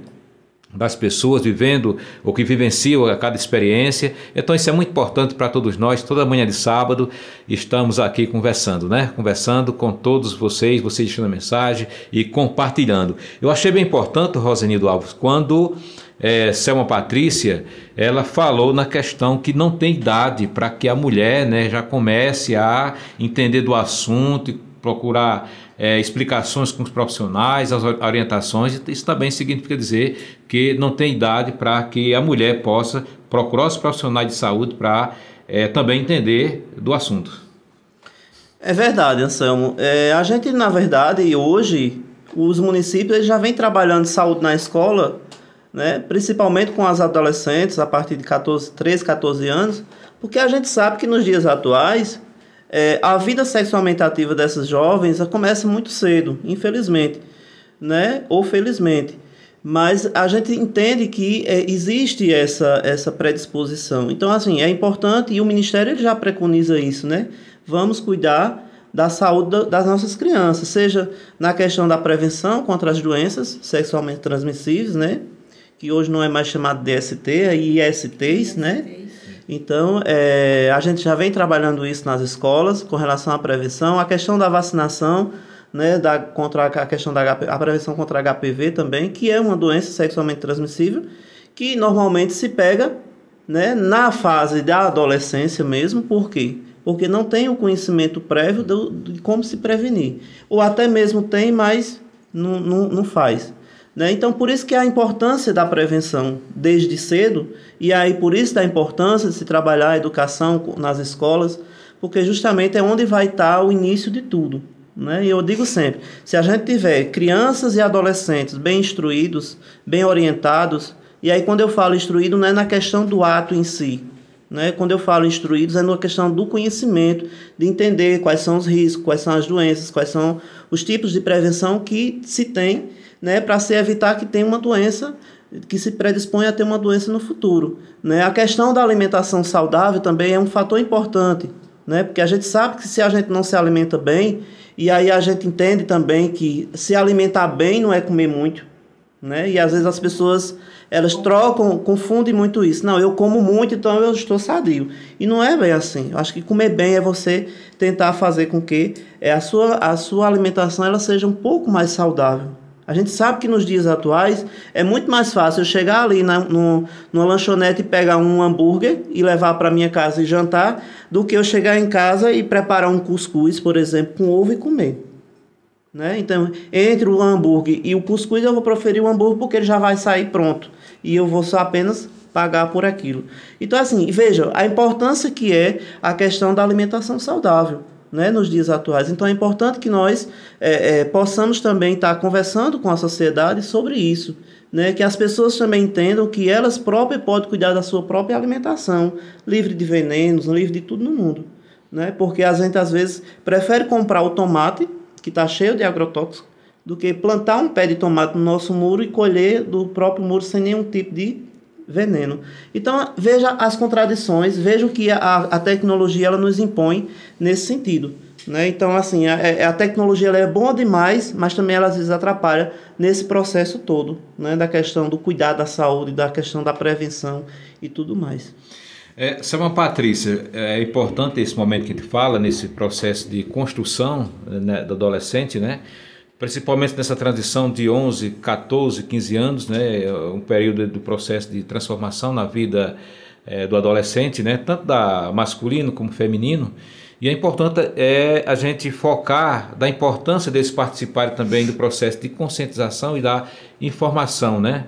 das pessoas vivendo o que vivenciam a cada experiência. Então isso é muito importante para todos nós. Toda manhã de sábado estamos aqui conversando, né? Conversando com todos vocês, vocês deixando mensagem e compartilhando. Eu achei bem importante, Rosenildo Alves, quando é, Selma Patrícia, ela falou na questão que não tem idade para que a mulher né, já comece a entender do assunto e procurar é, explicações com os profissionais, as orientações. Isso também significa dizer que não tem idade para que a mulher possa procurar os profissionais de saúde para é, também entender do assunto. É verdade, Anselmo. É, a gente, na verdade, hoje, os municípios já vêm trabalhando saúde na escola, né, principalmente com as adolescentes, a partir de 14, 13, 14 anos, porque a gente sabe que nos dias atuais é, a vida sexualmente ativa dessas jovens começa muito cedo, infelizmente, né? Ou felizmente. Mas a gente entende que é, existe essa, essa predisposição. Então, assim, é importante, e o Ministério ele já preconiza isso, né? Vamos cuidar da saúde das nossas crianças, seja na questão da prevenção contra as doenças sexualmente transmissíveis, né? Que hoje não é mais chamado DST, é ISTs, né? Então, é, a gente já vem trabalhando isso nas escolas com relação à prevenção, a questão da vacinação, né, da, contra a questão da a prevenção contra HPV também, que é uma doença sexualmente transmissível, que normalmente se pega né, na fase da adolescência mesmo, por quê? Porque não tem o conhecimento prévio do, de como se prevenir. Ou até mesmo tem, mas não, não, não faz. Né? Então, por isso que a importância da prevenção desde cedo, e aí por isso da importância de se trabalhar a educação nas escolas, porque justamente é onde vai estar tá o início de tudo. Né? E eu digo sempre: se a gente tiver crianças e adolescentes bem instruídos, bem orientados, e aí quando eu falo instruído, não é na questão do ato em si. Né? Quando eu falo instruídos, é na questão do conhecimento, de entender quais são os riscos, quais são as doenças, quais são os tipos de prevenção que se tem né, para se evitar que tenha uma doença que se predispõe a ter uma doença no futuro. Né? A questão da alimentação saudável também é um fator importante, né? porque a gente sabe que se a gente não se alimenta bem, e aí a gente entende também que se alimentar bem não é comer muito, né? E às vezes as pessoas elas trocam, confundem muito isso. Não, eu como muito, então eu estou sadio. E não é bem assim. Eu acho que comer bem é você tentar fazer com que é, a sua, a sua alimentação ela seja um pouco mais saudável. A gente sabe que nos dias atuais é muito mais fácil eu chegar ali na, no, numa lanchonete e pegar um hambúrguer e levar para minha casa e jantar do que eu chegar em casa e preparar um cuscuz, por exemplo, com ovo e comer. Né? Então, entre o hambúrguer e o cuscuz, eu vou preferir o hambúrguer porque ele já vai sair pronto. E eu vou só apenas pagar por aquilo. Então, assim, veja a importância que é a questão da alimentação saudável né, nos dias atuais. Então é importante que nós é, é, possamos também estar tá conversando com a sociedade sobre isso. Né, que as pessoas também entendam que elas próprias podem cuidar da sua própria alimentação, livre de venenos, livre de tudo no mundo. Né? Porque a gente às vezes prefere comprar o tomate, que está cheio de agrotóxicos, do que plantar um pé de tomate no nosso muro e colher do próprio muro sem nenhum tipo de veneno. Então, veja as contradições, veja o que a, a tecnologia ela nos impõe nesse sentido. Né? Então, assim, a, é, a tecnologia é boa demais, mas também ela às vezes atrapalha nesse processo todo, né? da questão do cuidado da saúde, da questão da prevenção e tudo mais. É, Selma Patrícia, é importante esse momento que a gente fala, nesse processo de construção né, do adolescente, né? principalmente nessa transição de 11, 14, 15 anos, né, um período do processo de transformação na vida é, do adolescente, né, tanto da masculino como feminino. E é importante é a gente focar da importância deles participarem também do processo de conscientização e da informação, né?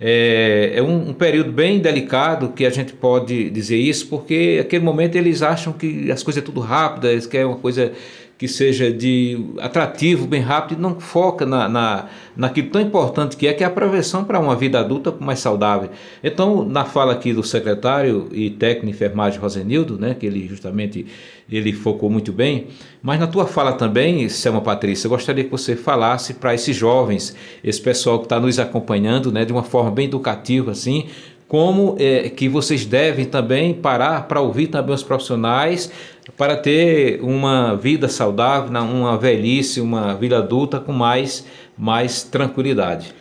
É, é um, um, período bem delicado que a gente pode dizer isso, porque aquele momento eles acham que as coisas é tudo rápidas, eles querem uma coisa que seja de atrativo, bem rápido, e não foca na, na, naquilo tão importante que é, que é a prevenção para uma vida adulta mais saudável. Então, na fala aqui do secretário e técnico de enfermagem Rosenildo, né, que ele justamente ele focou muito bem, mas na tua fala também, Selma Patrícia, eu gostaria que você falasse para esses jovens, esse pessoal que está nos acompanhando, né, de uma forma bem educativa, assim, como é, que vocês devem também parar para ouvir também os profissionais para ter uma vida saudável, uma velhice, uma vida adulta com mais, mais tranquilidade.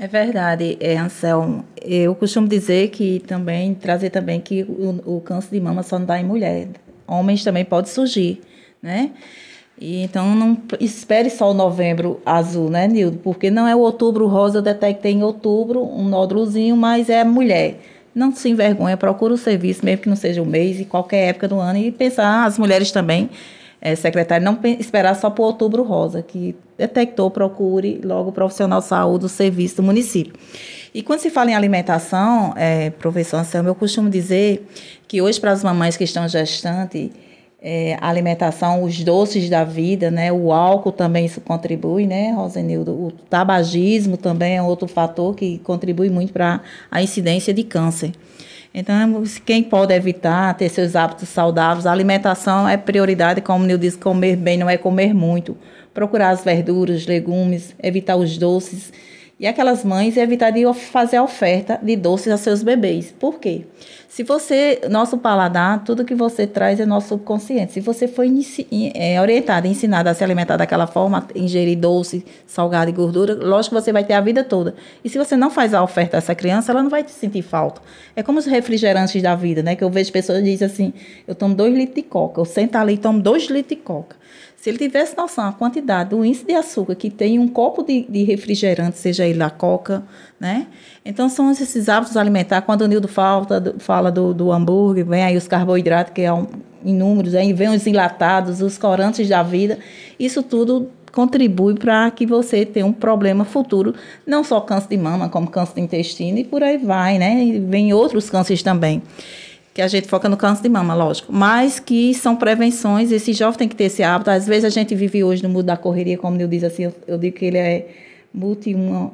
É verdade, é, Anselmo. Eu costumo dizer que também, trazer também que o, o câncer de mama só não dá em mulher. Homens também pode surgir, né? E então não espere só o novembro azul, né, Nildo? Porque não é o outubro rosa, detecta em outubro um nódulozinho, mas é mulher. Não se envergonha, procura o serviço, mesmo que não seja o um mês e qualquer época do ano, e pensar, ah, as mulheres também, é, secretário, não esperar só para o outubro rosa, que detectou, procure logo o profissional de saúde, o serviço do município. E quando se fala em alimentação, é, professor Anselmo, eu costumo dizer que hoje, para as mamães que estão gestantes, é, a alimentação, os doces da vida, né? O álcool também isso contribui, né, Rosenildo? O tabagismo também é outro fator que contribui muito para a incidência de câncer. Então, quem pode evitar ter seus hábitos saudáveis, a alimentação é prioridade, como o Nil disse, comer bem não é comer muito. Procurar as verduras, legumes, evitar os doces. E aquelas mães evitar de fazer oferta de doces a seus bebês. Por quê? Porque se você, nosso paladar, tudo que você traz é nosso subconsciente. Se você foi é, orientado, ensinado a se alimentar daquela forma, ingerir doce, salgado e gordura, lógico que você vai ter a vida toda. E se você não faz a oferta a essa criança, ela não vai te sentir falta. É como os refrigerantes da vida, né? Que eu vejo pessoas dizem assim: eu tomo dois litros de coca, eu sento ali e tomo dois litros de coca. Se ele tivesse noção a quantidade do índice de açúcar que tem um copo de, de refrigerante, seja ele a coca, né? Então são esses hábitos alimentares. Quando o Nildo falta, fala do, do hambúrguer, vem aí os carboidratos, que é um, inúmeros, aí vem os enlatados, os corantes da vida. Isso tudo contribui para que você tenha um problema futuro, não só câncer de mama, como câncer de intestino e por aí vai, né? E vem outros cânceres também que a gente foca no câncer de mama, lógico, mas que são prevenções, esse jovem tem que ter esse hábito. Às vezes a gente vive hoje no mundo da correria, como eu diz assim, eu, eu digo que ele é multi uma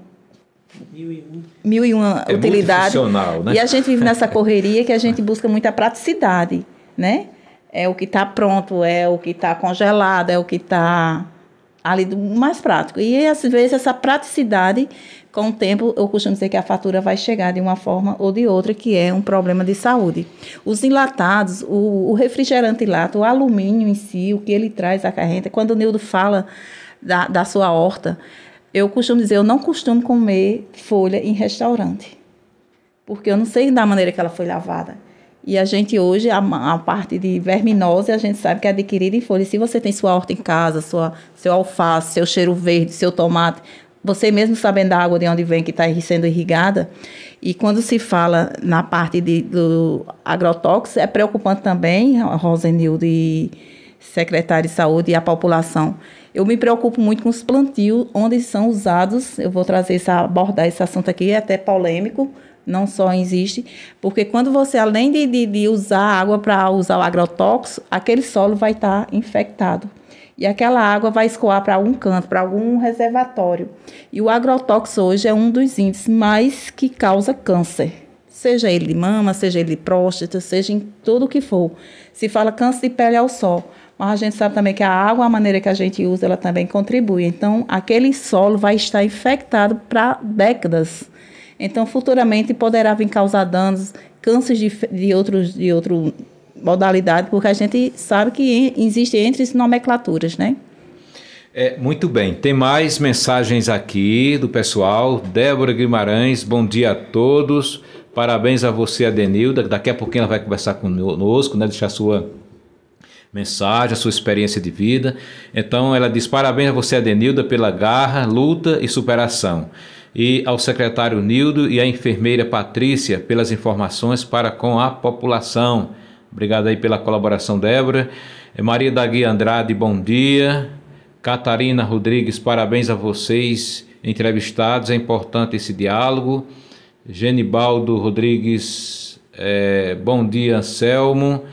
mil e, um. mil e uma é utilidade. Né? E a gente vive nessa correria que a gente busca muita praticidade, né? É o que está pronto, é o que está congelado, é o que está ali do mais prático. E às vezes essa praticidade com o tempo, eu costumo dizer que a fatura vai chegar de uma forma ou de outra, que é um problema de saúde. Os enlatados, o, o refrigerante lato, o alumínio em si, o que ele traz à carreta, quando o Nildo fala da, da sua horta, eu costumo dizer, eu não costumo comer folha em restaurante, porque eu não sei da maneira que ela foi lavada. E a gente hoje, a, a, parte de verminose, a gente sabe que é adquirida em folha. Se você tem sua horta em casa, sua, seu alface, seu cheiro verde, seu tomate, você mesmo sabendo da água de onde vem, que está sendo irrigada. E quando se fala na parte de, do agrotóxico, é preocupante também, a e secretário de saúde e a população. Eu me preocupo muito com os plantios onde são usados, eu vou trazer essa, abordar esse assunto aqui, é até polêmico, não só existe, porque quando você, além de, de, de usar água para usar o agrotóxico, aquele solo vai estar tá infectado e aquela água vai escoar para algum canto, para algum reservatório. E o agrotóxico hoje é um dos índices mais que causa câncer. Seja ele de mama, seja ele de próstata, seja em tudo que for. Se fala câncer de pele ao sol, mas a gente sabe também que a água, a maneira que a gente usa, ela também contribui. Então, aquele solo vai estar infectado para décadas. Então, futuramente poderá vir causar danos, cânceres de, de, outros, de outro modalidade, porque a gente sabe que existe entre nomenclaturas, né? É, muito bem, tem mais mensagens aqui do pessoal. Débora Guimarães, bom dia a todos. Parabéns a você, Adenilda. Daqui a pouquinho ela vai conversar conosco, né? Deixar a sua mensagem, a sua experiência de vida. Então ela diz: parabéns a você, Adenilda, pela garra, luta e superação. E ao secretário Nildo e à enfermeira Patrícia pelas informações para com a população. Obrigado aí pela colaboração, Débora. É, Maria da Guia Andrade, bom dia. Catarina Rodrigues, parabéns a vocês, entrevistados. É importante esse diálogo. Genibaldo Rodrigues, é, bom dia, Anselmo.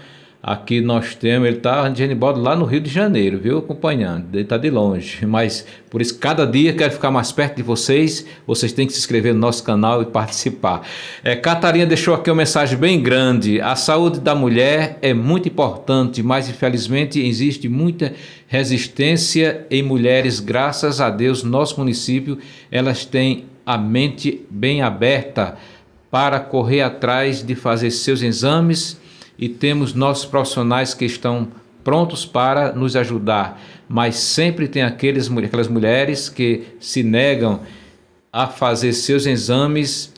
Aqui nós temos, ele está de Genibaldo lá no Rio de Janeiro, viu? Acompanhando, ele está de longe. Mas por isso, cada dia quero ficar mais perto de vocês. Vocês têm que se inscrever no nosso canal e participar. É, Catarina deixou aqui uma mensagem bem grande. A saúde da mulher é muito importante, mas infelizmente existe muita resistência em mulheres. Graças a Deus, nosso município, elas têm a mente bem aberta para correr atrás de fazer seus exames e temos nossos profissionais que estão prontos para nos ajudar, mas sempre tem aqueles, aquelas mulheres que se negam a fazer seus exames.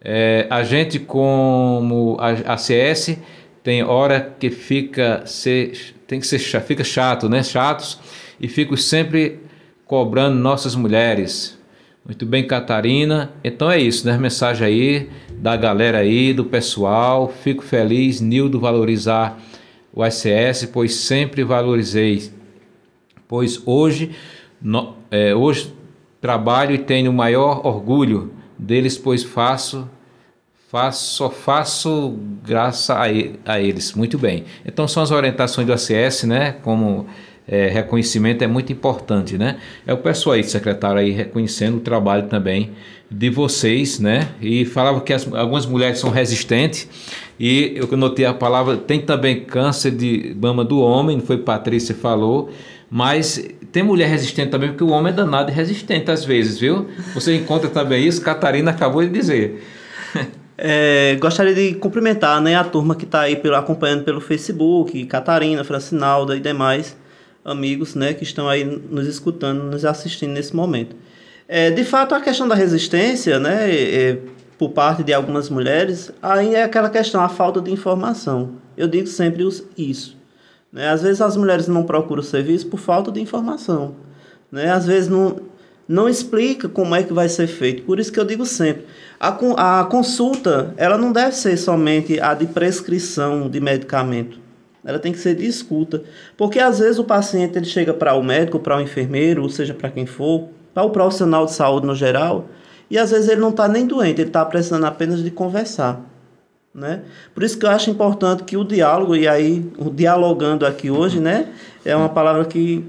É, a gente, como a, a CS, tem hora que fica ser, tem que ser fica chato, né? Chatos e fico sempre cobrando nossas mulheres. Muito bem, Catarina. Então é isso, né? Mensagem aí da galera aí, do pessoal. Fico feliz, Nildo, valorizar o ICS, pois sempre valorizei. Pois hoje, no, é, hoje trabalho e tenho o maior orgulho deles, pois faço faço, só faço graça a, a, eles. Muito bem. Então são as orientações do ACS, né? Como é, reconhecimento é muito importante, né? É o pessoal aí, secretário aí, reconhecendo o trabalho também de vocês, né? E falava que as, algumas mulheres são resistentes e eu notei a palavra, tem também câncer de mama do homem, foi Patrícia falou, mas tem mulher resistente também, porque o homem é danado e resistente às vezes, viu? Você encontra também isso, Catarina acabou de dizer. É, gostaria de cumprimentar né, a turma que está aí pelo, acompanhando pelo Facebook, Catarina, Francinalda e demais amigos né, que estão aí nos escutando, nos assistindo nesse momento. É, de fato, a questão da resistência, né, é, é por parte de algumas mulheres, ainda é aquela questão, a falta de informação. Eu digo sempre isso. Né? Às vezes as mulheres não procuram serviço por falta de informação. Né? Às vezes não, não explica como é que vai ser feito. Por isso que eu digo sempre, a, a consulta ela não deve ser somente a de prescrição de medicamento. Ela tem que ser de escuta, porque às vezes o paciente ele chega para o médico, para o enfermeiro, ou seja, para quem for, para o profissional de saúde no geral, e às vezes ele não está nem doente, ele está precisando apenas de conversar. Né? Por isso que eu acho importante que o diálogo, e aí o dialogando aqui hoje, né, é uma palavra que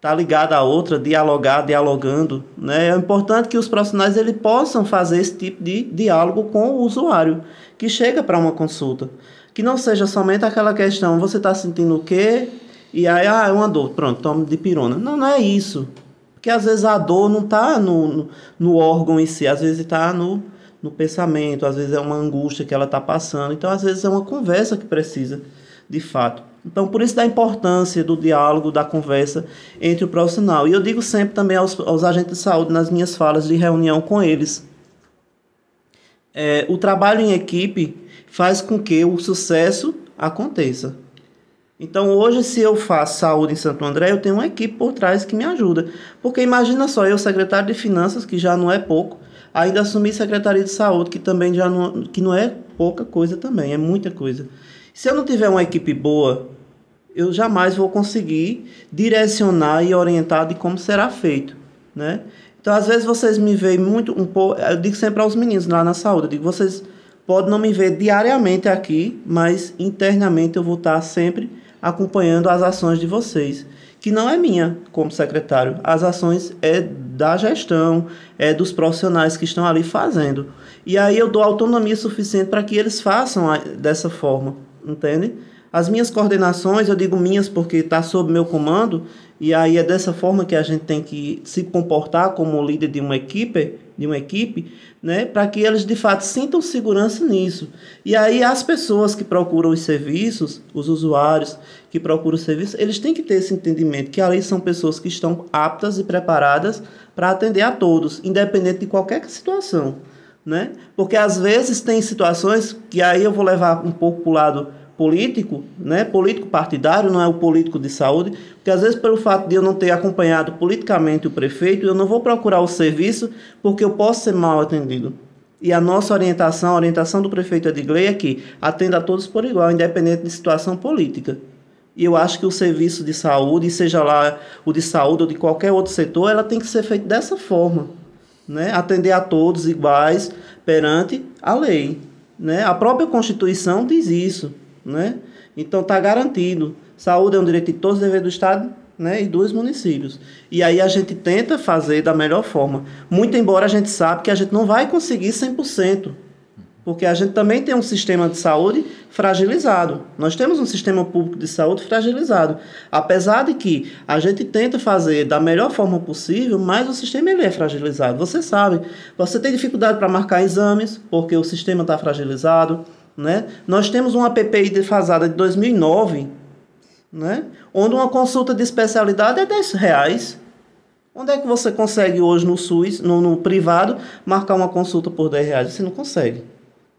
estar tá ligada à outra, dialogar, dialogando. Né? É importante que os profissionais ele possam fazer esse tipo de diálogo com o usuário que chega para uma consulta. Que não seja somente aquela questão, você está sentindo o quê? E aí, ah, é uma dor, pronto, toma de pirona. Não, não é isso. Porque às vezes a dor não está no, no, no, órgão em si, às vezes está no, no pensamento, às vezes é uma angústia que ela está passando. Então, às vezes é uma conversa que precisa, de fato. Então, por isso da importância do diálogo, da conversa entre o profissional. E eu digo sempre também aos, aos agentes de saúde, nas minhas falas de reunião com eles, é, o trabalho em equipe faz com que o sucesso aconteça. Então, hoje, se eu faço saúde em Santo André, eu tenho uma equipe por trás que me ajuda. Porque imagina só, eu, secretário de Finanças, que já não é pouco, ainda assumi Secretaria de Saúde, que também já não, que não é pouca coisa também, é muita coisa. Se eu não tiver uma equipe boa, eu jamais vou conseguir direcionar e orientar de como será feito, né? Então, às vezes vocês me veem muito um pouco, eu digo sempre aos meninos lá na saúde, eu digo, vocês podem não me ver diariamente aqui, mas internamente eu vou estar sempre acompanhando as ações de vocês, que não é minha como secretário, as ações é da gestão, é dos profissionais que estão ali fazendo. E aí eu dou autonomia suficiente para que eles façam dessa forma entende? As minhas coordenações, eu digo minhas porque está sob meu comando, e aí é dessa forma que a gente tem que se comportar como líder de uma equipe, de uma equipe, né, para que eles de fato sintam segurança nisso. E aí as pessoas que procuram os serviços, os usuários que procuram os serviços, eles têm que ter esse entendimento que ali são pessoas que estão aptas e preparadas para atender a todos, independente de qualquer situação né? Porque às vezes tem situações que aí eu vou levar um pouco para o lado político, né? Político partidário, não é o político de saúde, porque às vezes pelo fato de eu não ter acompanhado politicamente o prefeito, eu não vou procurar o serviço porque eu posso ser mal atendido. E a nossa orientação, a orientação do prefeito Edgley é que atenda a todos por igual, independente de situação política. E eu acho que o serviço de saúde, seja lá o de saúde ou de qualquer outro setor, ela tem que ser feito dessa forma né, atender a todos iguais perante a lei. Né? A própria Constituição diz isso. Né? Então está garantido. Saúde é um direito de todos, dever do Estado né, e dos municípios. E aí a gente tenta fazer da melhor forma. Muito embora a gente sabe que a gente não vai conseguir 100%. Porque a gente também tem um sistema de saúde fragilizado. Nós temos um sistema público de saúde fragilizado. Apesar de que a gente tenta fazer da melhor forma possível, mas o sistema ele é fragilizado. Você sabe, você tem dificuldade para marcar exames, porque o sistema está fragilizado. Né? Nós temos uma PPI defasada de 2009, né? onde uma consulta de especialidade é 10 reais. Onde é que você consegue hoje no SUS, no, no privado, marcar uma consulta por 10 reais? Você não consegue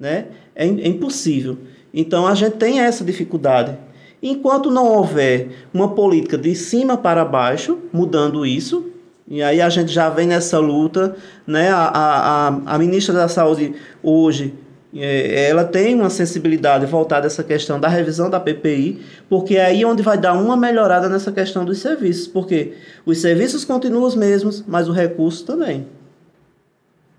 né? É, é impossível. Então a gente tem essa dificuldade. Enquanto não houver uma política de cima para baixo, mudando isso, e aí a gente já vem nessa luta, né? A, a, a, a ministra da Saúde hoje é, ela tem uma sensibilidade voltada a essa questão da revisão da PPI, porque é aí onde vai dar uma melhorada nessa questão dos serviços, porque os serviços continuam os mesmos, mas o recurso também.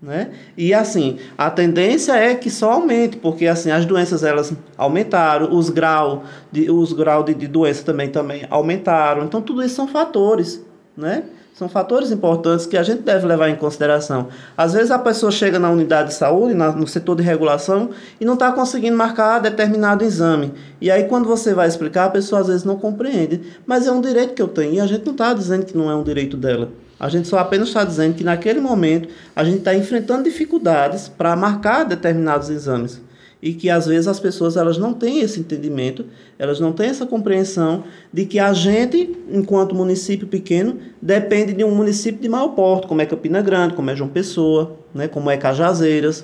Né? E assim, a tendência é que só aumente, porque assim as doenças elas aumentaram, os grau de, os grau de, de doença também, também aumentaram. Então tudo isso são fatores, né? São fatores importantes que a gente deve levar em consideração. Às vezes a pessoa chega na unidade de saúde, na, no setor de regulação, e não está conseguindo marcar determinado exame. E aí, quando você vai explicar, a pessoa às vezes não compreende. Mas é um direito que eu tenho, e a gente não está dizendo que não é um direito dela. A gente só apenas está dizendo que naquele momento a gente está enfrentando dificuldades para marcar determinados exames e que às vezes as pessoas elas não têm esse entendimento, elas não têm essa compreensão de que a gente, enquanto município pequeno, depende de um município de maior porte, como é Campina Grande, como é João Pessoa, né, como é Cajazeiras,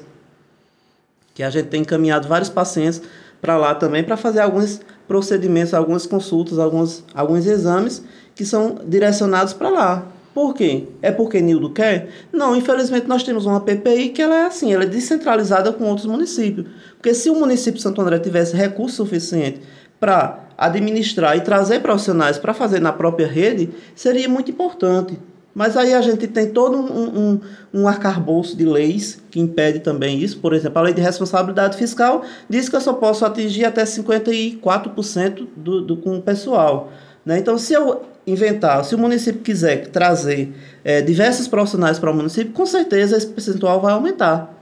que a gente tem encaminhado vários pacientes para lá também para fazer alguns procedimentos, algumas consultas, alguns, alguns exames que são direcionados para lá, por quê? É porque Nildo quer? Não, infelizmente nós temos uma PPI que ela é assim, ela é descentralizada com outros municípios. Porque se o município de Santo André tivesse recurso suficiente para administrar e trazer profissionais para fazer na própria rede, seria muito importante. Mas aí a gente tem todo um, um, um arcabouço de leis que impede também isso. Por exemplo, a lei de responsabilidade fiscal diz que eu só posso atingir até 54% do, do, com o pessoal. Né? Então, se eu inventar, se o município quiser trazer é, diversos profissionais para o município, com certeza esse percentual vai aumentar.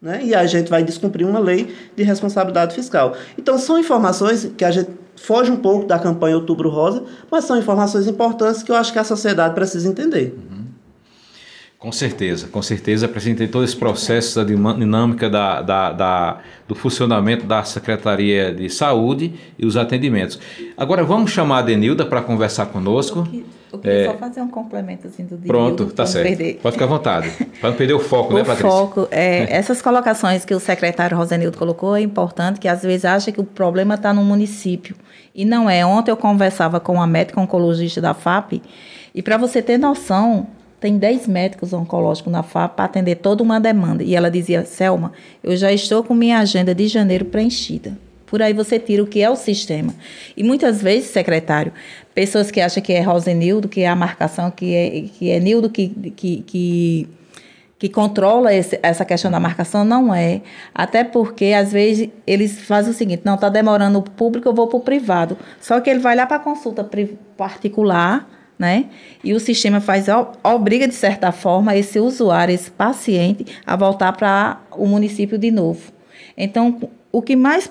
Né? E a gente vai descumprir uma lei de responsabilidade fiscal. Então, são informações que a gente foge um pouco da campanha Outubro Rosa, mas são informações importantes que eu acho que a sociedade precisa entender. Uhum. Com certeza, com certeza precisa ter todo esse processo da dinâmica da, da, da, do funcionamento da Secretaria de Saúde e os atendimentos. Agora vamos chamar a Denilda para conversar conosco. Eu queria é, só fazer um complemento assim, do Denilda. Pronto, tá certo. Perder. Pode ficar à vontade, para não perder o foco, o né, Patrícia? O foco, é, essas colocações que o secretário Rosenildo colocou é importante, que às vezes acha que o problema está no município. E não é. Ontem eu conversava com uma médica oncologista da FAP, e para você ter noção, tem 10 médicos oncológicos na FAP para atender toda uma demanda. E ela dizia, Selma, eu já estou com minha agenda de janeiro preenchida. Por aí você tira o que é o sistema. E muitas vezes, secretário, pessoas que acham que é Rosenildo, que é a marcação, que é, que é Nildo que, que, que que controla esse, essa questão da marcação não é. Até porque, às vezes, eles fazem o seguinte: não, está demorando o público, eu vou para o privado. Só que ele vai lá para a consulta particular né? E o sistema faz obriga de certa forma esse usuário, esse paciente a voltar para o município de novo. Então, o que mais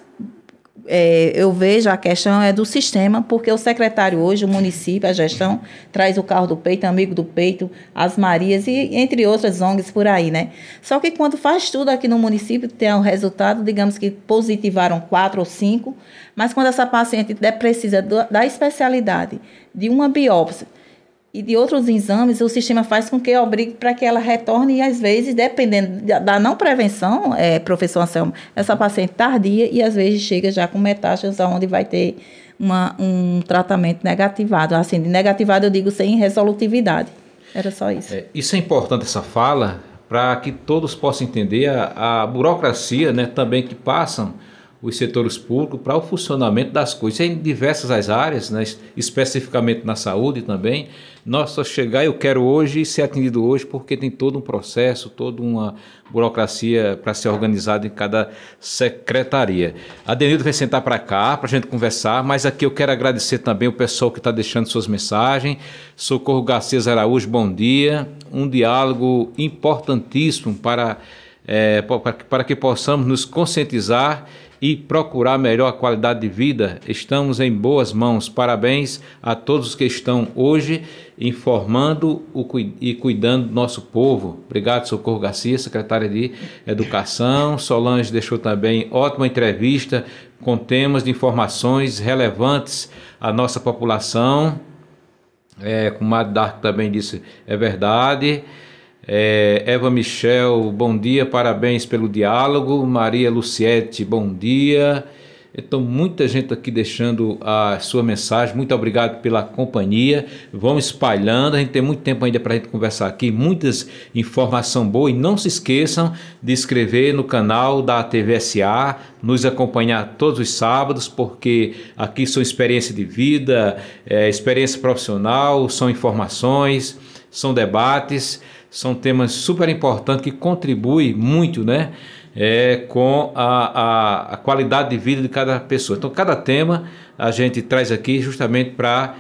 é, eu vejo a questão é do sistema, porque o secretário hoje, o município, a gestão, traz o carro do peito, amigo do peito, as Marias e entre outras ONGs por aí, né? Só que quando faz tudo aqui no município, tem um resultado, digamos que positivaram quatro ou cinco, mas quando essa paciente é, precisa da especialidade de uma biópsia, e de outros exames, o sistema faz com que obrigue para que ela retorne e às vezes, dependendo da não prevenção, é, professor Anselmo, essa paciente tardia e às vezes chega já com metástases onde vai ter uma, um tratamento negativado. Assim, de negativado eu digo sem resolutividade. Era só isso. É, isso é importante essa fala para que todos possam entender a, a burocracia, né, também que passam os setores públicos para o funcionamento das coisas é em diversas as áreas, né? especificamente na saúde também. Nós só chegar, eu quero hoje e ser atendido hoje, porque tem todo um processo, toda uma burocracia para ser organizada em cada secretaria. A Denildo vai sentar para cá para a gente conversar, mas aqui eu quero agradecer também o pessoal que está deixando suas mensagens. Socorro Garcês Araújo, bom dia. Um diálogo importantíssimo para, é, para, para que possamos nos conscientizar e procurar melhor qualidade de vida. Estamos em boas mãos. Parabéns a todos que estão hoje informando e cuidando do nosso povo. Obrigado, Socorro Garcia, secretária de Educação. Solange deixou também ótima entrevista com temas de informações relevantes à nossa população. É, o Mário Darco também disse, é verdade. É, Eva Michel, bom dia, parabéns pelo diálogo. Maria Luciete, bom dia. Então, muita gente aqui deixando a sua mensagem. Muito obrigado pela companhia. Vamos espalhando. A gente tem muito tempo ainda para a gente conversar aqui. Muitas informação boa. E não se esqueçam de inscrever no canal da TVSA, nos acompanhar todos os sábados, porque aqui são experiência de vida, é, experiência profissional, são informações, são debates. São temas super importantes que contribuem muito né, é, com a, a, a qualidade de vida de cada pessoa. Então, cada tema a gente traz aqui justamente para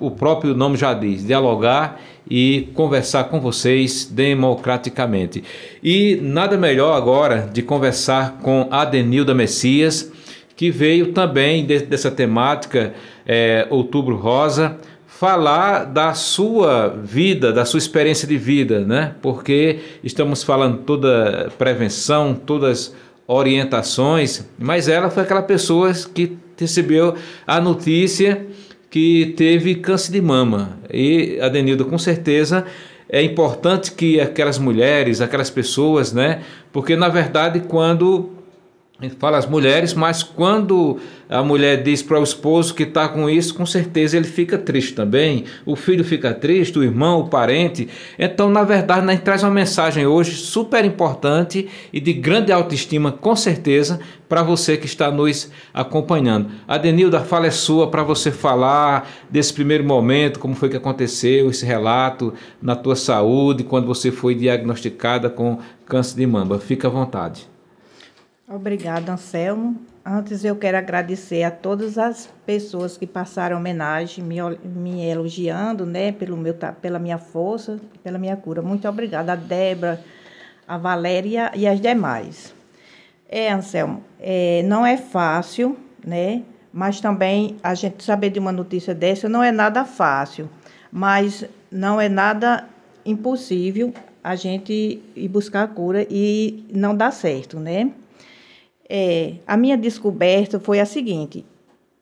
o próprio nome já diz, dialogar e conversar com vocês democraticamente. E nada melhor agora de conversar com Adenilda Messias, que veio também de, dessa temática é, Outubro Rosa falar da sua vida, da sua experiência de vida, né? Porque estamos falando toda prevenção, todas orientações, mas ela foi aquela pessoa que recebeu a notícia que teve câncer de mama. E Adenildo, com certeza, é importante que aquelas mulheres, aquelas pessoas, né? Porque na verdade, quando fala as mulheres, mas quando a mulher diz para o esposo que está com isso, com certeza ele fica triste também, o filho fica triste, o irmão, o parente. Então, na verdade, né, traz uma mensagem hoje super importante e de grande autoestima, com certeza, para você que está nos acompanhando. Adenilda, a fala é sua para você falar desse primeiro momento, como foi que aconteceu esse relato na tua saúde, quando você foi diagnosticada com câncer de mama. Fica à vontade. Obrigada, Anselmo. Antes eu quero agradecer a todas as pessoas que passaram homenagem, me, me elogiando, né, pelo meu, pela minha força, pela minha cura. Muito obrigada a Débora, a Valéria e as demais. É, Anselmo, é, não é fácil, né? Mas também a gente saber de uma notícia dessa não é nada fácil, mas não é nada impossível a gente ir buscar a cura e não dar certo, né? É, a minha descoberta foi a seguinte: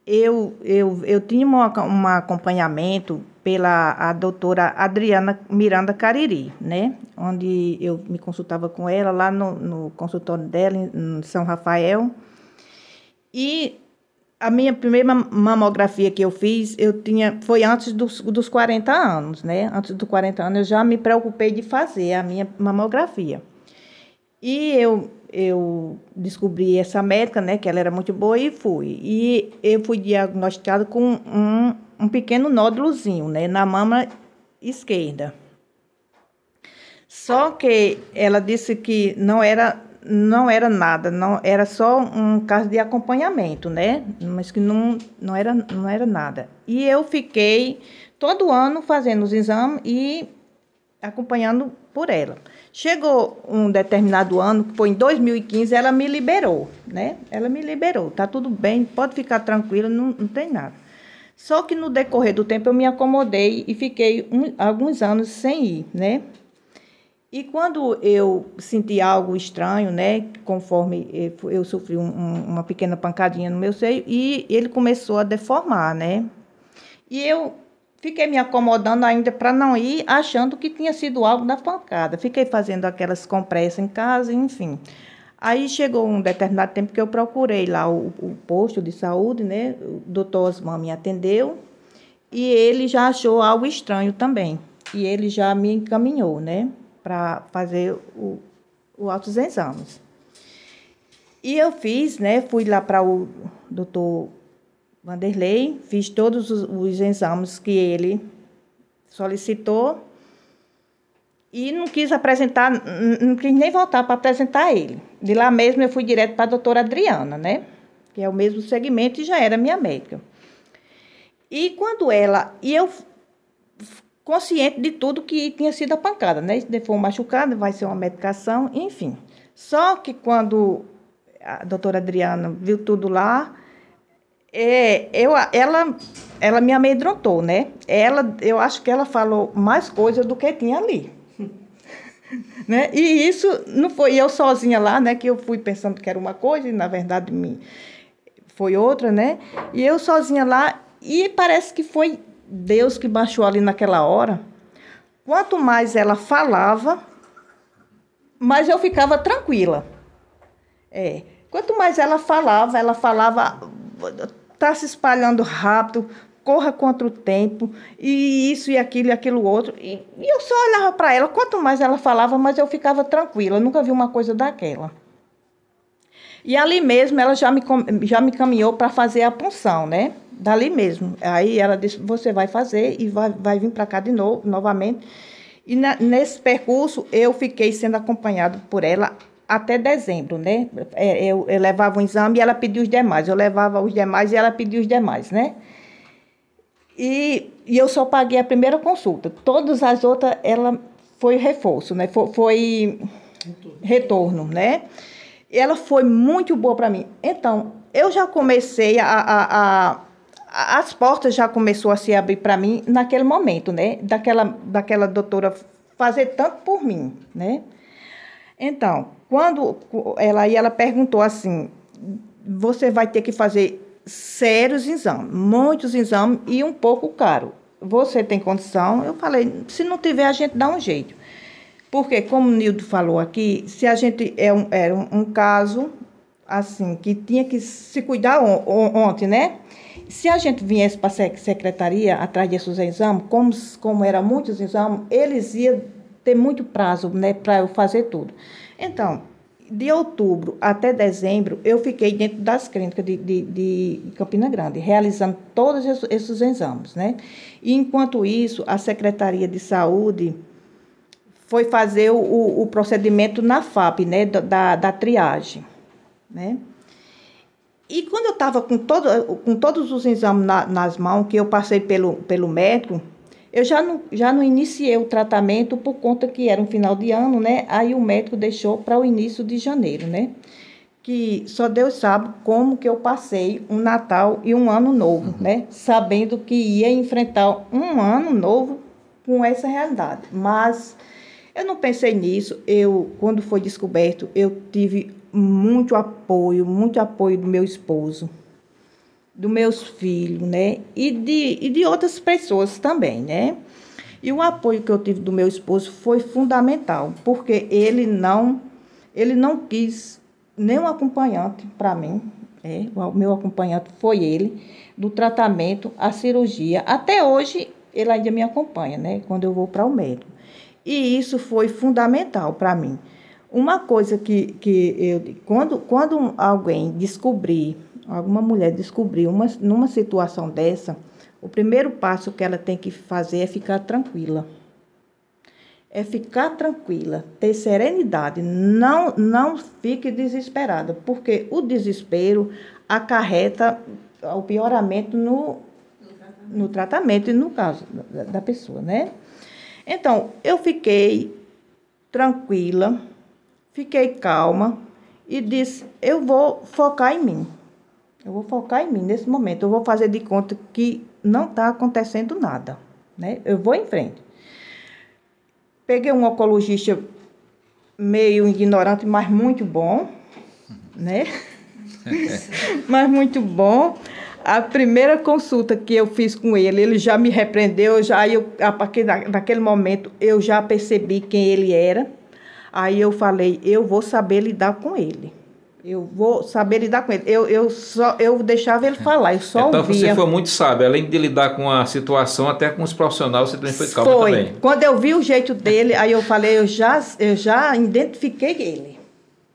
eu, eu, eu tinha uma, um acompanhamento pela a doutora Adriana Miranda Cariri, né? Onde eu me consultava com ela lá no, no consultório dela em São Rafael. E a minha primeira mamografia que eu fiz, eu tinha foi antes dos, dos 40 anos, né? Antes dos 40 anos eu já me preocupei de fazer a minha mamografia. E eu eu descobri essa médica, né, que ela era muito boa e fui. E eu fui diagnosticada com um, um pequeno nódulozinho, né, na mama esquerda. Só que ela disse que não era não era nada, não era só um caso de acompanhamento, né? Mas que não, não, era, não era nada. E eu fiquei todo ano fazendo os exames e acompanhando por ela. Chegou um determinado ano, que foi em 2015, ela me liberou, né? Ela me liberou, tá tudo bem, pode ficar tranquila, não, não tem nada. Só que no decorrer do tempo eu me acomodei e fiquei um, alguns anos sem ir, né? E quando eu senti algo estranho, né, conforme eh, eu sofri um, uma pequena pancadinha no meu seio, e ele começou a deformar, né? E eu Fiquei me acomodando ainda para não ir, achando que tinha sido algo da pancada. Fiquei fazendo aquelas compressas em casa, enfim. Aí chegou um determinado tempo que eu procurei lá o, o posto de saúde, né? O doutor Osman me atendeu e ele já achou algo estranho também. E ele já me encaminhou, né? Para fazer o, o altos exames. E eu fiz, né? Fui lá para o doutor Vanderlei, fiz todos os, os exames que ele solicitou e não quis apresentar, não quis nem voltar para apresentar ele. De lá mesmo eu fui direto para a doutora Adriana, né? Que é o mesmo segmento e já era minha médica. E quando ela, e eu consciente de tudo que tinha sido a pancada, né? Se for machucada, vai ser uma medicação, enfim. Só que quando a doutora Adriana viu tudo lá, é, eu, ela, ela me amedrontou, né? Ela, eu acho que ela falou mais coisa do que tinha ali. né? E isso não foi eu sozinha lá, né? Que eu fui pensando que era uma coisa e, na verdade, me, foi outra, né? E eu sozinha lá. E parece que foi Deus que baixou ali naquela hora. Quanto mais ela falava, mais eu ficava tranquila. É. Quanto mais ela falava, ela falava está se espalhando rápido, corra contra o tempo, e isso e aquilo e aquilo outro. E, e eu só olhava para ela, quanto mais ela falava, mais eu ficava tranquila, eu nunca vi uma coisa daquela. E ali mesmo ela já me, já me caminhou para fazer a punção, né? Dali mesmo. Aí ela disse: você vai fazer e vai, vai vir para cá de novo, novamente. E na, nesse percurso eu fiquei sendo acompanhado por ela até dezembro, né? É, eu, eu levava um exame e ela pedia os demais. Eu levava os demais e ela pedia os demais, né? E, e eu só paguei a primeira consulta. Todas as outras, ela foi reforço, né? Foi, foi retorno. retorno, né? E ela foi muito boa para mim. Então, eu já comecei a, a, a as portas já começou a se abrir para mim naquele momento, né? Daquela, daquela doutora fazer tanto por mim, né? Então, quando ela, e ela perguntou assim: você vai ter que fazer sérios exames, muitos exames e um pouco caro. Você tem condição? Eu falei: se não tiver, a gente dá um jeito. Porque, como o Nildo falou aqui, se a gente é um, era um, um caso assim que tinha que se cuidar on, on, ontem, né? Se a gente viesse para a secretaria atrás desses exames, como, como era muitos exames, eles iam ter muito prazo né, para eu fazer tudo. Então, de outubro até dezembro, eu fiquei dentro das clínicas de, de, de Campina Grande, realizando todos esses, exames, né? E, enquanto isso, a Secretaria de Saúde foi fazer o, o procedimento na FAP, né? Da, da triagem, né? E quando eu estava com, todo, com todos os exames na, nas mãos, que eu passei pelo, pelo médico, eu já não, já não iniciei o tratamento por conta que era um final de ano, né? Aí o médico deixou para o início de janeiro, né? Que só Deus sabe como que eu passei um Natal e um Ano Novo, uhum. né? Sabendo que ia enfrentar um Ano Novo com essa realidade. Mas eu não pensei nisso. Eu, quando foi descoberto, eu tive muito apoio, muito apoio do meu esposo, dos meus filhos, né? E de, e de outras pessoas também, né? E o apoio que eu tive do meu esposo foi fundamental, porque ele não ele não quis nenhum acompanhante para mim. É, o meu acompanhante foi ele, do tratamento à cirurgia. Até hoje ele ainda me acompanha, né? Quando eu vou para o médico. E isso foi fundamental para mim. Uma coisa que, que eu, quando, quando alguém descobrir alguma mulher descobrir uma, numa situação dessa, o primeiro passo que ela tem que fazer é ficar tranquila. É ficar tranquila, ter serenidade, não, não fique desesperada, porque o desespero acarreta o pioramento no, no tratamento e no caso da, da pessoa, né? Então, eu fiquei tranquila, fiquei calma e disse: eu vou focar em mim. Eu vou focar em mim nesse momento. Eu vou fazer de conta que não está acontecendo nada, né? Eu vou em frente. Peguei um oncologista meio ignorante, mas muito bom, né? mas muito bom. A primeira consulta que eu fiz com ele, ele já me repreendeu, já eu, a partir daquele momento eu já percebi quem ele era. Aí eu falei, eu vou saber lidar com ele. Eu vou saber lidar com ele. Eu, eu só eu deixava ele falar, eu só então, ouvia. Então você foi muito sábio, além de lidar com a situação, até com os profissionais você também foi calma foi. também. Quando eu vi o jeito dele, aí eu falei, eu já, eu já identifiquei ele.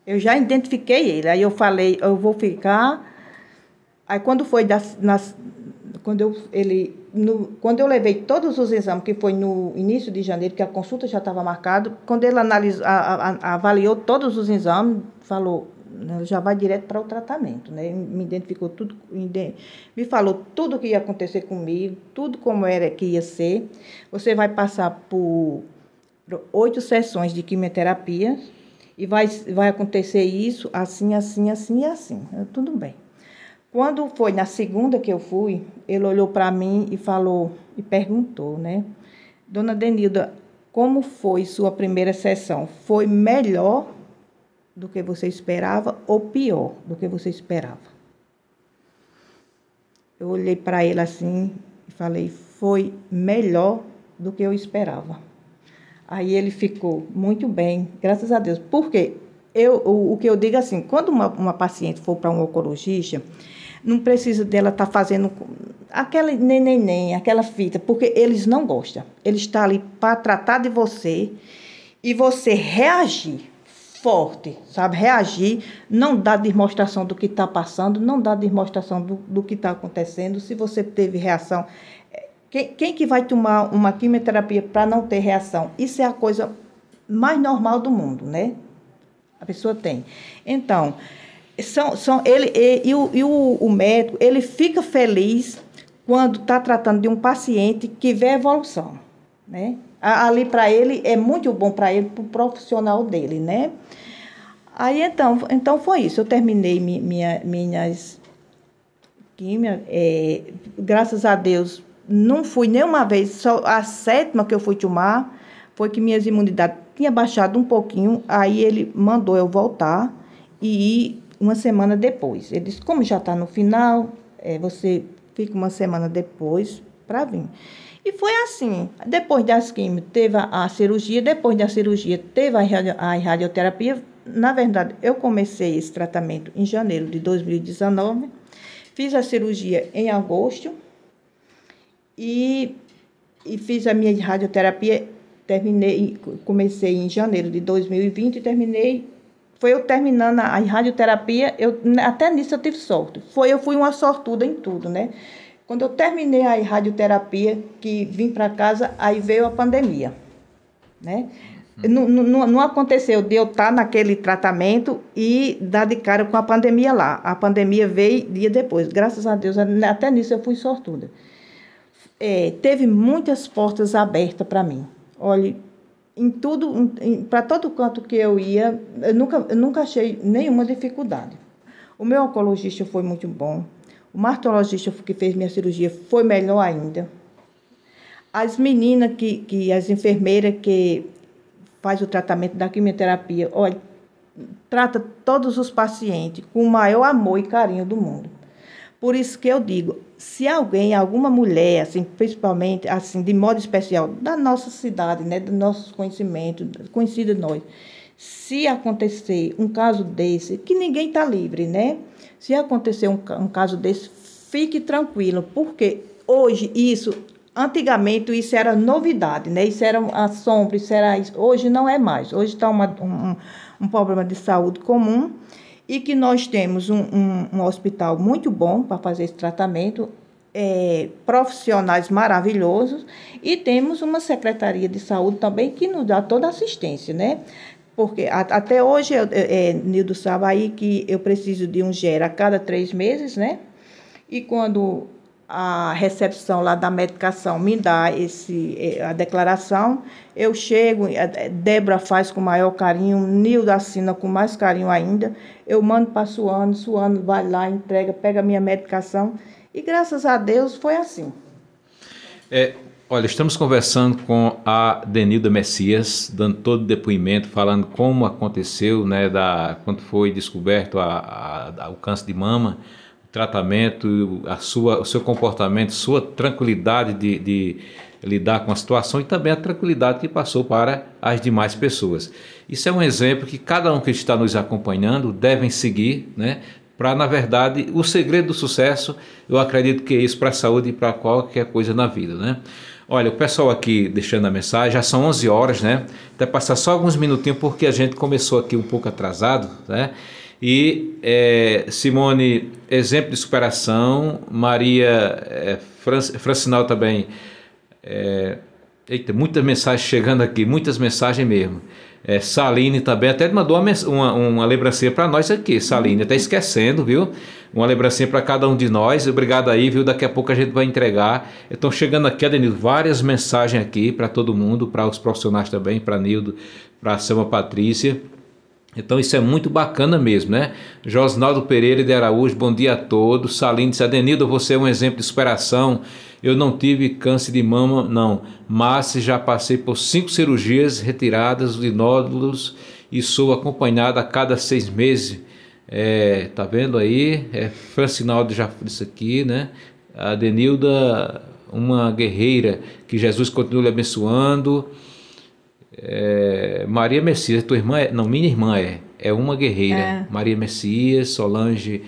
Eu já identifiquei ele. Aí eu falei, eu vou ficar. Aí quando foi das, nas, quando eu ele no, quando eu levei todos os exames, que foi no início de janeiro, que a consulta já estava marcada, quando ele analisou a, a, avaliou todos os exames, falou né, já vai direto para o tratamento, né? Me identificou tudo, me falou tudo o que ia acontecer comigo, tudo como era que ia ser. Você vai passar por oito sessões de quimioterapia e vai, vai acontecer isso assim, assim, assim e assim. tudo bem. Quando foi na segunda que eu fui, ele olhou para mim e falou e perguntou, né? Dona Denilda, como foi sua primeira sessão? Foi melhor do que você esperava ou pior do que você esperava. Eu olhei para ele assim e falei: foi melhor do que eu esperava. Aí ele ficou muito bem, graças a Deus. Porque eu, o, o que eu digo é assim, quando uma, uma paciente for para um oncologista, não precisa dela estar tá fazendo aquela neném, aquela fita, porque eles não gostam. Ele está ali para tratar de você e você reagir forte, sabe? Reagir, não dar demonstração do que está passando, não dar demonstração do, do que está acontecendo. Se você teve reação, é, quem, quem que vai tomar uma quimioterapia para não ter reação? Isso é a coisa mais normal do mundo, né? A pessoa tem. Então, são, são ele e, e, o, e o, o médico, ele fica feliz quando está tratando de um paciente que vê evolução, né? ali para ele é muito bom para ele, para o profissional dele, né? Aí então, então foi isso. Eu terminei minha, minhas químia, é, graças a Deus, não fui nenhuma vez, só a sétima que eu fui tomar foi que minhas imunidades tinha baixado um pouquinho, aí ele mandou eu voltar e ir uma semana depois. Ele disse, como já está no final, é, você fica uma semana depois para vir. E foi assim. Depois das quimios, teve a, a cirurgia, depois da cirurgia, teve a, a radioterapia, na verdade, eu comecei esse tratamento em janeiro de 2019, fiz a cirurgia em agosto e, e fiz a minha radioterapia, terminei, comecei em janeiro de 2020 e terminei foi eu terminando a radioterapia, eu, até nisso eu tive sorte. Foi, eu fui uma sortuda em tudo, né? Quando eu terminei a radioterapia, que vim para casa, aí veio a pandemia, né? Uhum. Não, não, não, aconteceu de eu estar tá naquele tratamento e dar de cara com a pandemia lá. A pandemia veio dia depois. Graças a Deus, né, até nisso eu fui sortuda. É, teve muitas portas abertas para mim. Olha, em tudo, para todo canto que eu ia, eu nunca, eu nunca achei nenhuma dificuldade. O meu oncologista foi muito bom. O martologista que fez minha cirurgia foi melhor ainda. As meninas que, que as enfermeiras que faz o tratamento da quimioterapia, olha, trata todos os pacientes com o maior amor e carinho do mundo. Por isso que eu digo, se alguém, alguma mulher, assim, principalmente, assim, de modo especial, da nossa cidade, né, dos nossos conhecimentos, conhecida nós, se acontecer um caso desse, que ninguém está livre, né? Se acontecer um, um caso desse, fique tranquilo, porque hoje isso antigamente isso era novidade, né? Isso era a sombra, isso era isso. hoje não é mais. Hoje está um, um problema de saúde comum e que nós temos um, um, um hospital muito bom para fazer esse tratamento, é, profissionais maravilhosos e temos uma secretaria de saúde também que nos dá toda assistência, né? Porque até hoje, é, Nildo sabe aí que eu preciso de um gera a cada três meses, né? E quando a recepção lá da medicação me dá esse, eh, a declaração, eu chego, eh, Débora faz com maior carinho, Nilda assina com mais carinho ainda, eu mando para Suano, Suano vai lá, entrega, pega a minha medicação, e graças a Deus foi assim. É, olha, estamos conversando com a Denilda Messias, dando todo o depoimento, falando como aconteceu, né, da, quando foi descoberto a, a, a o câncer de mama, tratamento, a sua, o seu comportamento, sua tranquilidade de, de lidar com a situação e também a tranquilidade que passou para as demais pessoas. Isso é um exemplo que cada um que está nos acompanhando devem seguir, né? Para, na verdade, o segredo do sucesso, eu acredito que é isso para a saúde e para qualquer coisa na vida, né? Olha, o pessoal aqui deixando a mensagem, já são 11 horas, né? Até passar só alguns minutinhos, porque a gente começou aqui um pouco atrasado, né? E é, Simone, exemplo de superação. Maria é, Francinal também. É, eita, muitas mensagens chegando aqui, muitas mensagens mesmo. É, Saline também até mandou uma, uma, uma lembrancinha para nós aqui, Saline, até esquecendo, viu? Uma lembrancinha para cada um de nós. Obrigado aí, viu? Daqui a pouco a gente vai entregar. Estão chegando aqui, Adenildo, várias mensagens aqui para todo mundo, para os profissionais também, para Nildo, para Selma Patrícia. Então isso é muito bacana mesmo, né? Josinaldo Pereira de Araújo, bom dia a todos. Salim disse, Adenildo, você é um exemplo de superação. Eu não tive câncer de mama, não, mas já passei por cinco cirurgias retiradas de nódulos e sou acompanhada a cada seis meses. É, tá vendo aí? É, Francinaldo já disse aqui, né? Adenilda, uma guerreira, que Jesus continue abençoando. É, Maria Messias, tua irmã é. Não, minha irmã é. É uma guerreira. É. Maria Messias, Solange.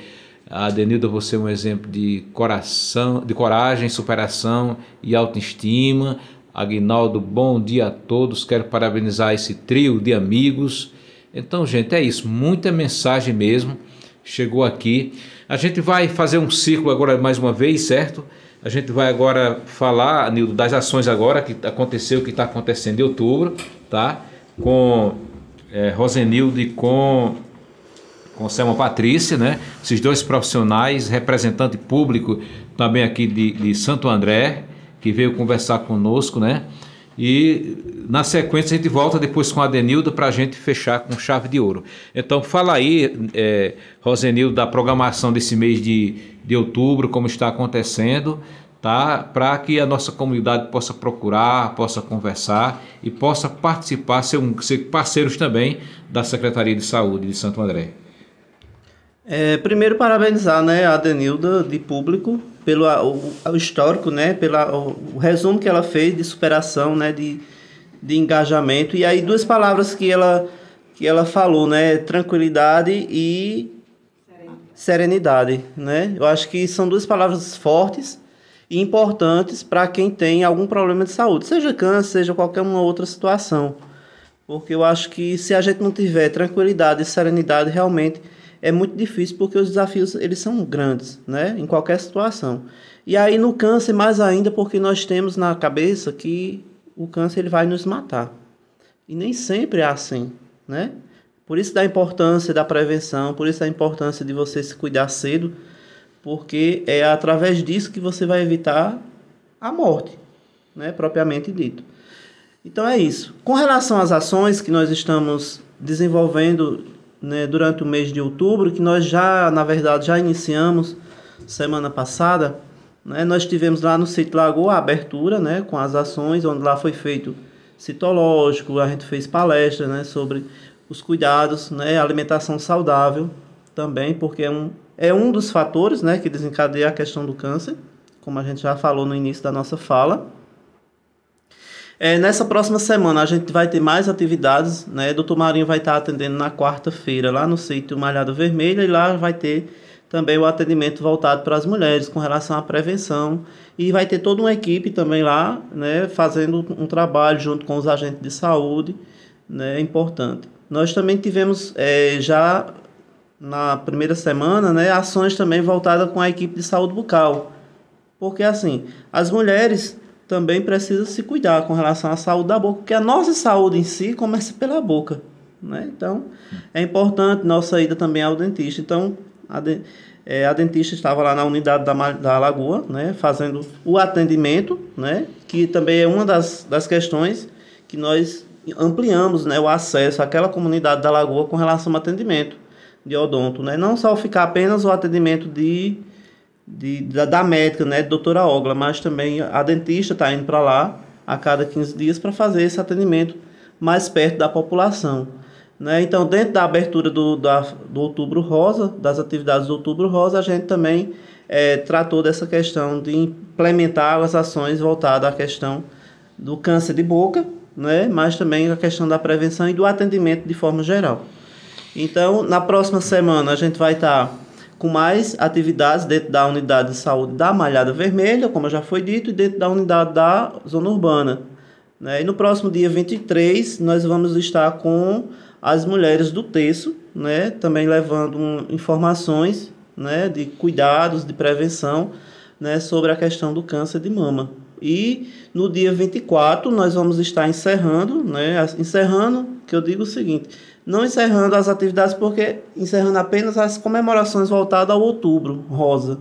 A Denilda, você é um exemplo de coração, de coragem, superação e autoestima. Aguinaldo, bom dia a todos. Quero parabenizar esse trio de amigos. Então, gente, é isso. Muita mensagem mesmo. Chegou aqui. A gente vai fazer um ciclo agora mais uma vez, certo? A gente vai agora falar, Nildo, das ações agora que aconteceu, que está acontecendo em outubro, tá? Com é, Rosenildo e com, com Selma Patrícia, né? Esses dois profissionais, representante público também aqui de, de Santo André, que veio conversar conosco, né? E na sequência a gente volta depois com a Denilda para a gente fechar com chave de ouro. Então fala aí, é, Rosenildo, da programação desse mês de, de outubro, como está acontecendo, tá? para que a nossa comunidade possa procurar, possa conversar e possa participar, ser, um, ser parceiros também da Secretaria de Saúde de Santo André. É, primeiro, parabenizar né, a Denilda, de público, pelo o, o histórico, né, pela, o, o, resumo que ela fez de superação, né, de, de engajamento. E aí, duas palavras que ela, que ela falou, né, tranquilidade e serenidade. serenidade né? Eu acho que são duas palavras fortes e importantes para quem tem algum problema de saúde, seja câncer, seja qualquer uma outra situação. Porque eu acho que se a gente não tiver tranquilidade e serenidade, realmente é muito difícil porque os desafios eles são grandes, né? Em qualquer situação. E aí no câncer mais ainda porque nós temos na cabeça que o câncer ele vai nos matar. E nem sempre é assim, né? Por isso da importância da prevenção, por isso da importância de você se cuidar cedo, porque é através disso que você vai evitar a morte, né, propriamente dito. Então é isso. Com relação às ações que nós estamos desenvolvendo né, durante o mês de outubro, que nós já, na verdade, já iniciamos semana passada. Né, nós tivemos lá no sítio Lagoa a abertura né, com as ações, onde lá foi feito citológico, a gente fez palestra né, sobre os cuidados, né, alimentação saudável também, porque é um, é um dos fatores né, que desencadeia a questão do câncer, como a gente já falou no início da nossa fala. É, nessa próxima semana a gente vai ter mais atividades, né? Doutor Marinho vai estar atendendo na quarta-feira lá no sítio Malhada Vermelha e lá vai ter também o atendimento voltado para as mulheres com relação à prevenção e vai ter toda uma equipe também lá, né? Fazendo um trabalho junto com os agentes de saúde, né? É importante. Nós também tivemos é, já na primeira semana, né? Ações também voltadas com a equipe de saúde bucal, porque assim as mulheres também precisa se cuidar com relação à saúde da boca, porque a nossa saúde em si começa pela boca. Né? Então, é importante nossa ida também ao dentista. Então, a, de, é, a dentista estava lá na unidade da, da Lagoa, né? fazendo o atendimento, né? que também é uma das, das questões que nós ampliamos né? o acesso àquela comunidade da Lagoa com relação ao atendimento de odonto. Né? Não só ficar apenas o atendimento de de, da, da médica, né, doutora Ogla, mas também a dentista está indo para lá a cada 15 dias para fazer esse atendimento mais perto da população. Né? Então, dentro da abertura do, da, do Outubro Rosa, das atividades do Outubro Rosa, a gente também é, tratou dessa questão de implementar as ações voltadas à questão do câncer de boca, né? mas também a questão da prevenção e do atendimento de forma geral. Então, na próxima semana, a gente vai estar. Tá com mais atividades dentro da unidade de saúde da Malhada Vermelha, como já foi dito, e dentro da unidade da Zona Urbana. Né? E no próximo dia 23, nós vamos estar com as mulheres do Terço, né? também levando informações né? de cuidados, de prevenção né? sobre a questão do câncer de mama. E no dia 24, nós vamos estar encerrando, né? encerrando, que eu digo o seguinte não encerrando as atividades, porque encerrando apenas as comemorações voltadas ao outubro rosa.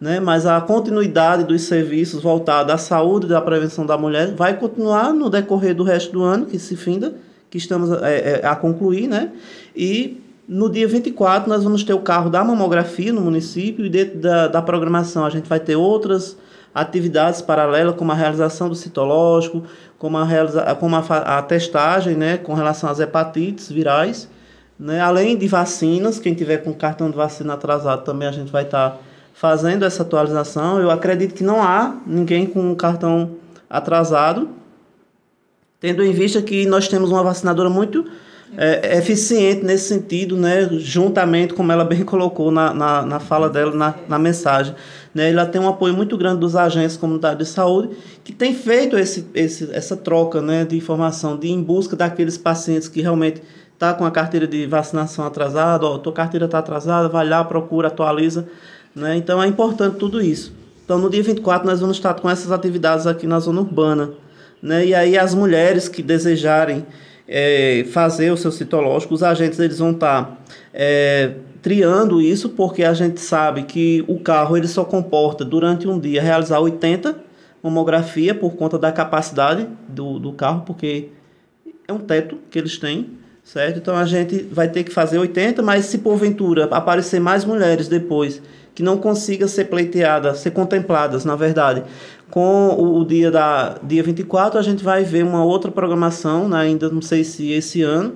Né? Mas a continuidade dos serviços voltados à saúde e da prevenção da mulher vai continuar no decorrer do resto do ano, que se finda, que estamos a, é, é, a concluir, né? E no dia 24 nós vamos ter o carro da mamografia no município e dentro da, da programação a gente vai ter outras atividades paralelas, como a realização do citológico, como a, como a, a testagem né, com relação às hepatites virais, né, além de vacinas, quem tiver com cartão de vacina atrasado também a gente vai estar tá fazendo essa atualização. Eu acredito que não há ninguém com cartão atrasado, tendo em vista que nós temos uma vacinadora muito é, eficiente nesse sentido, né, juntamente, como ela bem colocou na, na, na fala dela, na, na mensagem né, ela tem um apoio muito grande dos agentes comunitários de saúde, que tem feito esse, esse, essa troca né, de informação, de em busca daqueles pacientes que realmente está com a carteira de vacinação atrasada, ó, tua carteira está atrasada, vai lá, procura, atualiza. Né? Então é importante tudo isso. Então no dia 24 nós vamos estar com essas atividades aqui na zona urbana. Né? E aí as mulheres que desejarem é, fazer o seu citológico, os agentes eles vão estar é, triando isso porque a gente sabe que o carro ele só comporta durante um dia realizar 80 mamografia por conta da capacidade do, do carro, porque é um teto que eles têm, certo? Então a gente vai ter que fazer 80, mas se porventura aparecer mais mulheres depois que não consiga ser pleiteada, ser contempladas, na verdade, com o, o dia da dia 24, a gente vai ver uma outra programação, né? ainda não sei se esse ano,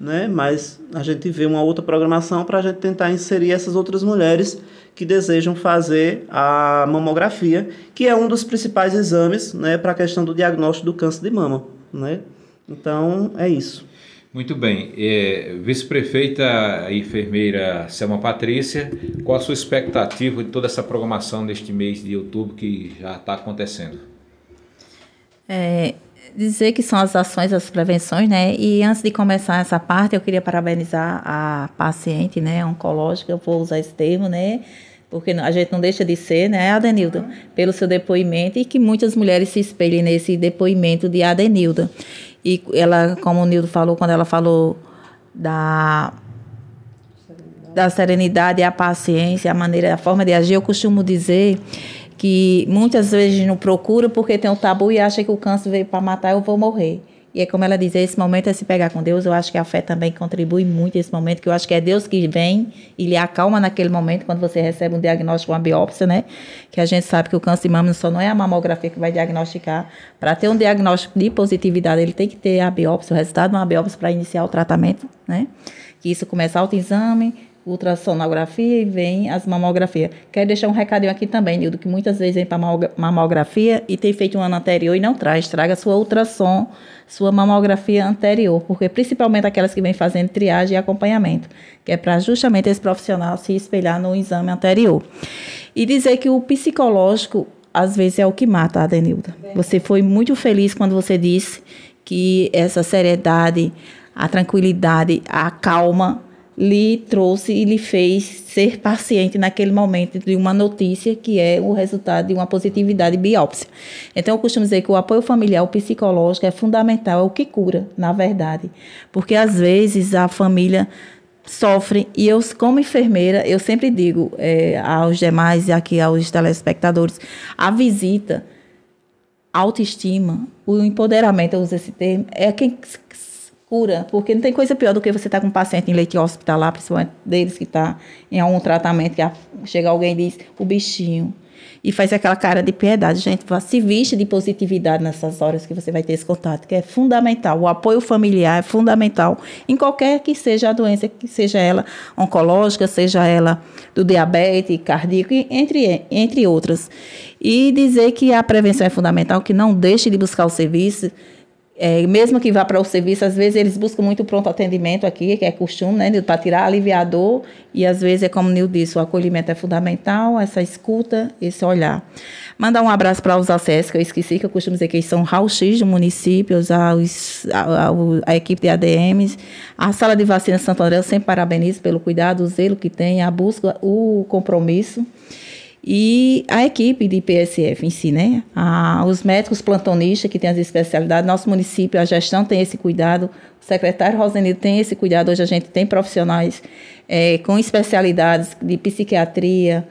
né? mas a gente vê uma outra programação para a gente tentar inserir essas outras mulheres que desejam fazer a mamografia, que é um dos principais exames né, para a questão do diagnóstico do câncer de mama. Né? Então, é isso. Muito bem. É, Vice-prefeita e enfermeira Selma Patrícia, qual a sua expectativa de toda essa programação deste mês de outubro que já está acontecendo? É, dizer que são as ações, as prevenções, né? E antes de começar essa parte, eu queria parabenizar a paciente, né, oncológica, eu vou usar esse termo, né? Porque a gente não deixa de ser, né, Adenilda, pelo seu depoimento e que muitas mulheres se espelhem nesse depoimento de Adenilda. E ela, como o Nildo falou, quando ela falou da da serenidade, a paciência, a maneira, a forma de agir, eu costumo dizer que muitas vezes não procura porque tem um tabu e acha que o câncer veio para matar, eu vou morrer. E é como ela diz, esse momento é se pegar com Deus. Eu acho que a fé também contribui muito nesse momento, que eu acho que é Deus que vem e lhe acalma naquele momento, quando você recebe um diagnóstico, uma biópsia, né? Que a gente sabe que o câncer de mama só não é a mamografia que vai diagnosticar. Para ter um diagnóstico de positividade, ele tem que ter a biópsia, o resultado de uma biópsia para iniciar o tratamento, né? Que isso começa autoexame, ultrassonografia e vem as mamografias. Quero deixar um recadinho aqui também, Nildo, que muitas vezes vem para mamografia e tem feito um ano anterior e não traz. Traga sua ultrassom, sua mamografia anterior, porque principalmente aquelas que vêm fazendo triagem e acompanhamento, que é para justamente esse profissional se espelhar no exame anterior. E dizer que o psicológico às vezes é o que mata, Adenilda. Você foi muito feliz quando você disse que essa seriedade, a tranquilidade, a calma lhe trouxe e lhe fez ser paciente naquele momento de uma notícia que é o resultado de uma positividade biópsia. Então, eu costumo dizer que o apoio familiar, o psicológico, é fundamental, é o que cura, na verdade. Porque, às vezes, a família sofre, e eu, como enfermeira, eu sempre digo é, aos demais e aqui aos telespectadores, a visita, autoestima, o empoderamento, eu uso esse termo, é quem cura, porque não tem coisa pior do que você estar tá com um paciente em leite hospitalar, principalmente deles que está em algum tratamento, que chega alguém e diz, o bichinho, e faz aquela cara de piedade, gente. Se vista de positividade nessas horas que você vai ter esse contato, que é fundamental. O apoio familiar é fundamental em qualquer que seja a doença, que seja ela oncológica, seja ela do diabetes, cardíaco, entre, entre outras. E dizer que a prevenção é fundamental, que não deixe de buscar o serviço é, mesmo que vá para o serviço, às vezes eles buscam muito pronto atendimento aqui, que é costume, né, para tirar aliviador, e às vezes é como o Nil disse, o acolhimento é fundamental, essa escuta, esse olhar. Mandar um abraço para os ACS, que eu esqueci, que eu costumo dizer que eles são raio-x do município, os, a, a, a, equipe de ADMs, a sala de vacina Santo André, eu sempre parabenizo pelo cuidado, o zelo que tem, a busca, o compromisso e a equipe de IPSF em si, né? Ah, os médicos plantonistas que têm as especialidades, nosso município, a gestão tem esse cuidado, o secretário Rosenildo tem esse cuidado. Hoje a gente tem profissionais é, com especialidades de psiquiatria,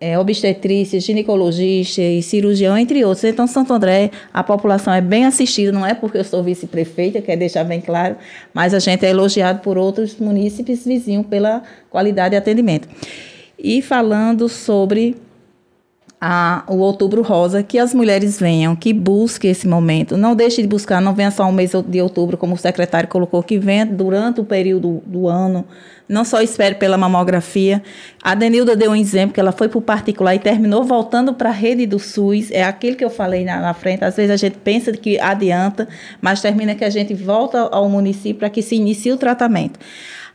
é, obstetrícia, ginecologista e cirurgião, entre outros. Então, Santo André, a população é bem assistida, não é porque eu sou vice-prefeita, quer deixar bem claro, mas a gente é elogiado por outros munícipes vizinhos pela qualidade de atendimento e falando sobre a, o Outubro Rosa, que as mulheres venham, que busquem esse momento. Não deixe de buscar, não venha só um mês de outubro, como o secretário colocou, que venha durante o período do ano. Não só espere pela mamografia. A Denilda deu um exemplo que ela foi para o particular e terminou voltando para a rede do SUS. É aquilo que eu falei na, na, frente. Às vezes a gente pensa que adianta, mas termina que a gente volta ao município para que se inicie o tratamento.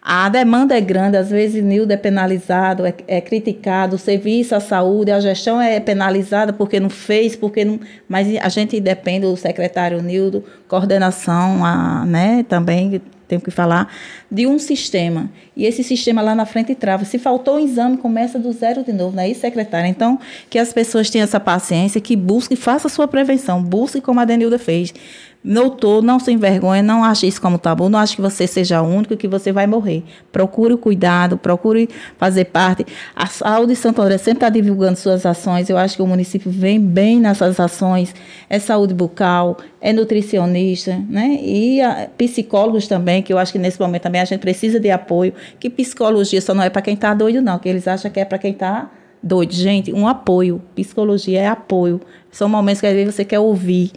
A demanda é grande, às vezes Nildo é penalizado, é, é, criticado, o serviço à saúde, a gestão é penalizada porque não fez, porque não. Mas a gente depende do secretário Nildo, coordenação, a, né, também tenho que falar, de um sistema. E esse sistema lá na frente trava. Se faltou o exame, começa do zero de novo, não é isso, secretária? Então, que as pessoas tenham essa paciência, que busquem, faça a sua prevenção, busque como a Denilda fez não tô não se vergonha não ache isso como tabu, não acho que você seja o único que você vai morrer. Procure o cuidado, procure fazer parte. A Saúde Santo André sempre está divulgando suas ações. Eu acho que o município vem bem nessas ações. É saúde bucal, é nutricionista, né? E ah, psicólogos também, que eu acho que nesse momento também a gente precisa de apoio. Que psicologia só não é para quem está doido, não, que eles acham que é para quem está doido. Gente, um apoio. Psicologia é apoio. São momentos que às vezes você quer ouvir.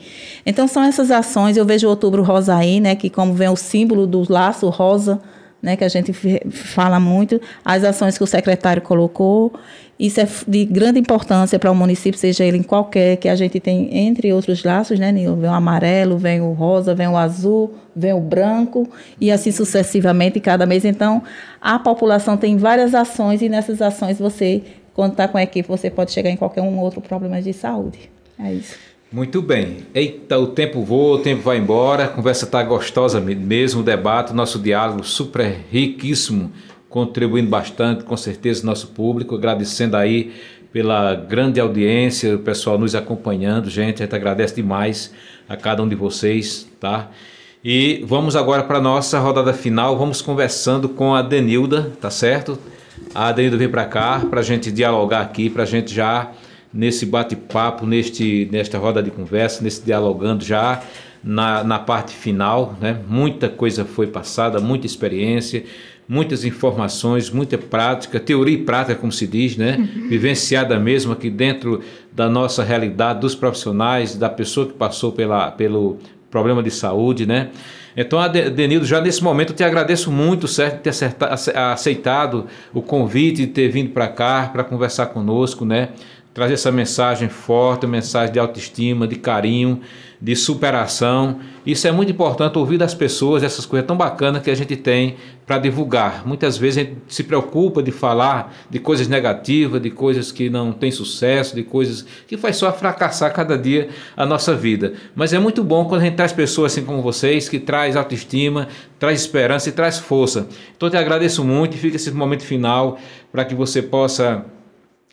Então, são essas ações. Eu vejo o Outubro Rosa aí, né? Que como vem o símbolo do laço rosa, né? Que a gente fala muito. As ações que o secretário colocou. Isso é de grande importância para o município, seja ele em qualquer, que a gente tem, entre outros laços, né, Vem o amarelo, vem o rosa, vem o azul, vem o branco, e assim sucessivamente cada mês. Então, a população tem várias ações, e nessas ações você quando está com a é equipe, você pode chegar em qualquer um outro problema de saúde. É isso. Muito bem. Eita, o tempo voa, o tempo vai embora. A conversa está gostosa mesmo, o debate, nosso diálogo super riquíssimo, contribuindo bastante, com certeza, nosso público. Agradecendo aí pela grande audiência, o pessoal nos acompanhando, gente. A gente agradece demais a cada um de vocês, tá? E vamos agora para a nossa rodada final. Vamos conversando com a Denilda, tá certo? a Adenildo veio para cá para a gente dialogar aqui, para a gente já nesse bate-papo, neste nesta roda de conversa, nesse dialogando já na, na parte final, né? Muita coisa foi passada, muita experiência, muitas informações, muita prática, teoria e prática, como se diz, né? Vivenciada mesmo aqui dentro da nossa realidade, dos profissionais, da pessoa que passou pela, pelo problema de saúde, né? Então, Denildo, já nesse momento eu te agradeço muito, certo, de ter acertado, aceitado o convite, de ter vindo para cá para conversar conosco, né? trazer essa mensagem forte, mensagem de autoestima, de carinho, de superação. Isso é muito importante ouvir das pessoas essas coisas tão bacanas que a gente tem para divulgar. Muitas vezes a gente se preocupa de falar de coisas negativas, de coisas que não têm sucesso, de coisas que faz só fracassar cada dia a nossa vida. Mas é muito bom quando a gente traz pessoas assim como vocês, que traz autoestima, traz esperança e traz força. Então eu te agradeço muito e fica esse momento final para que você possa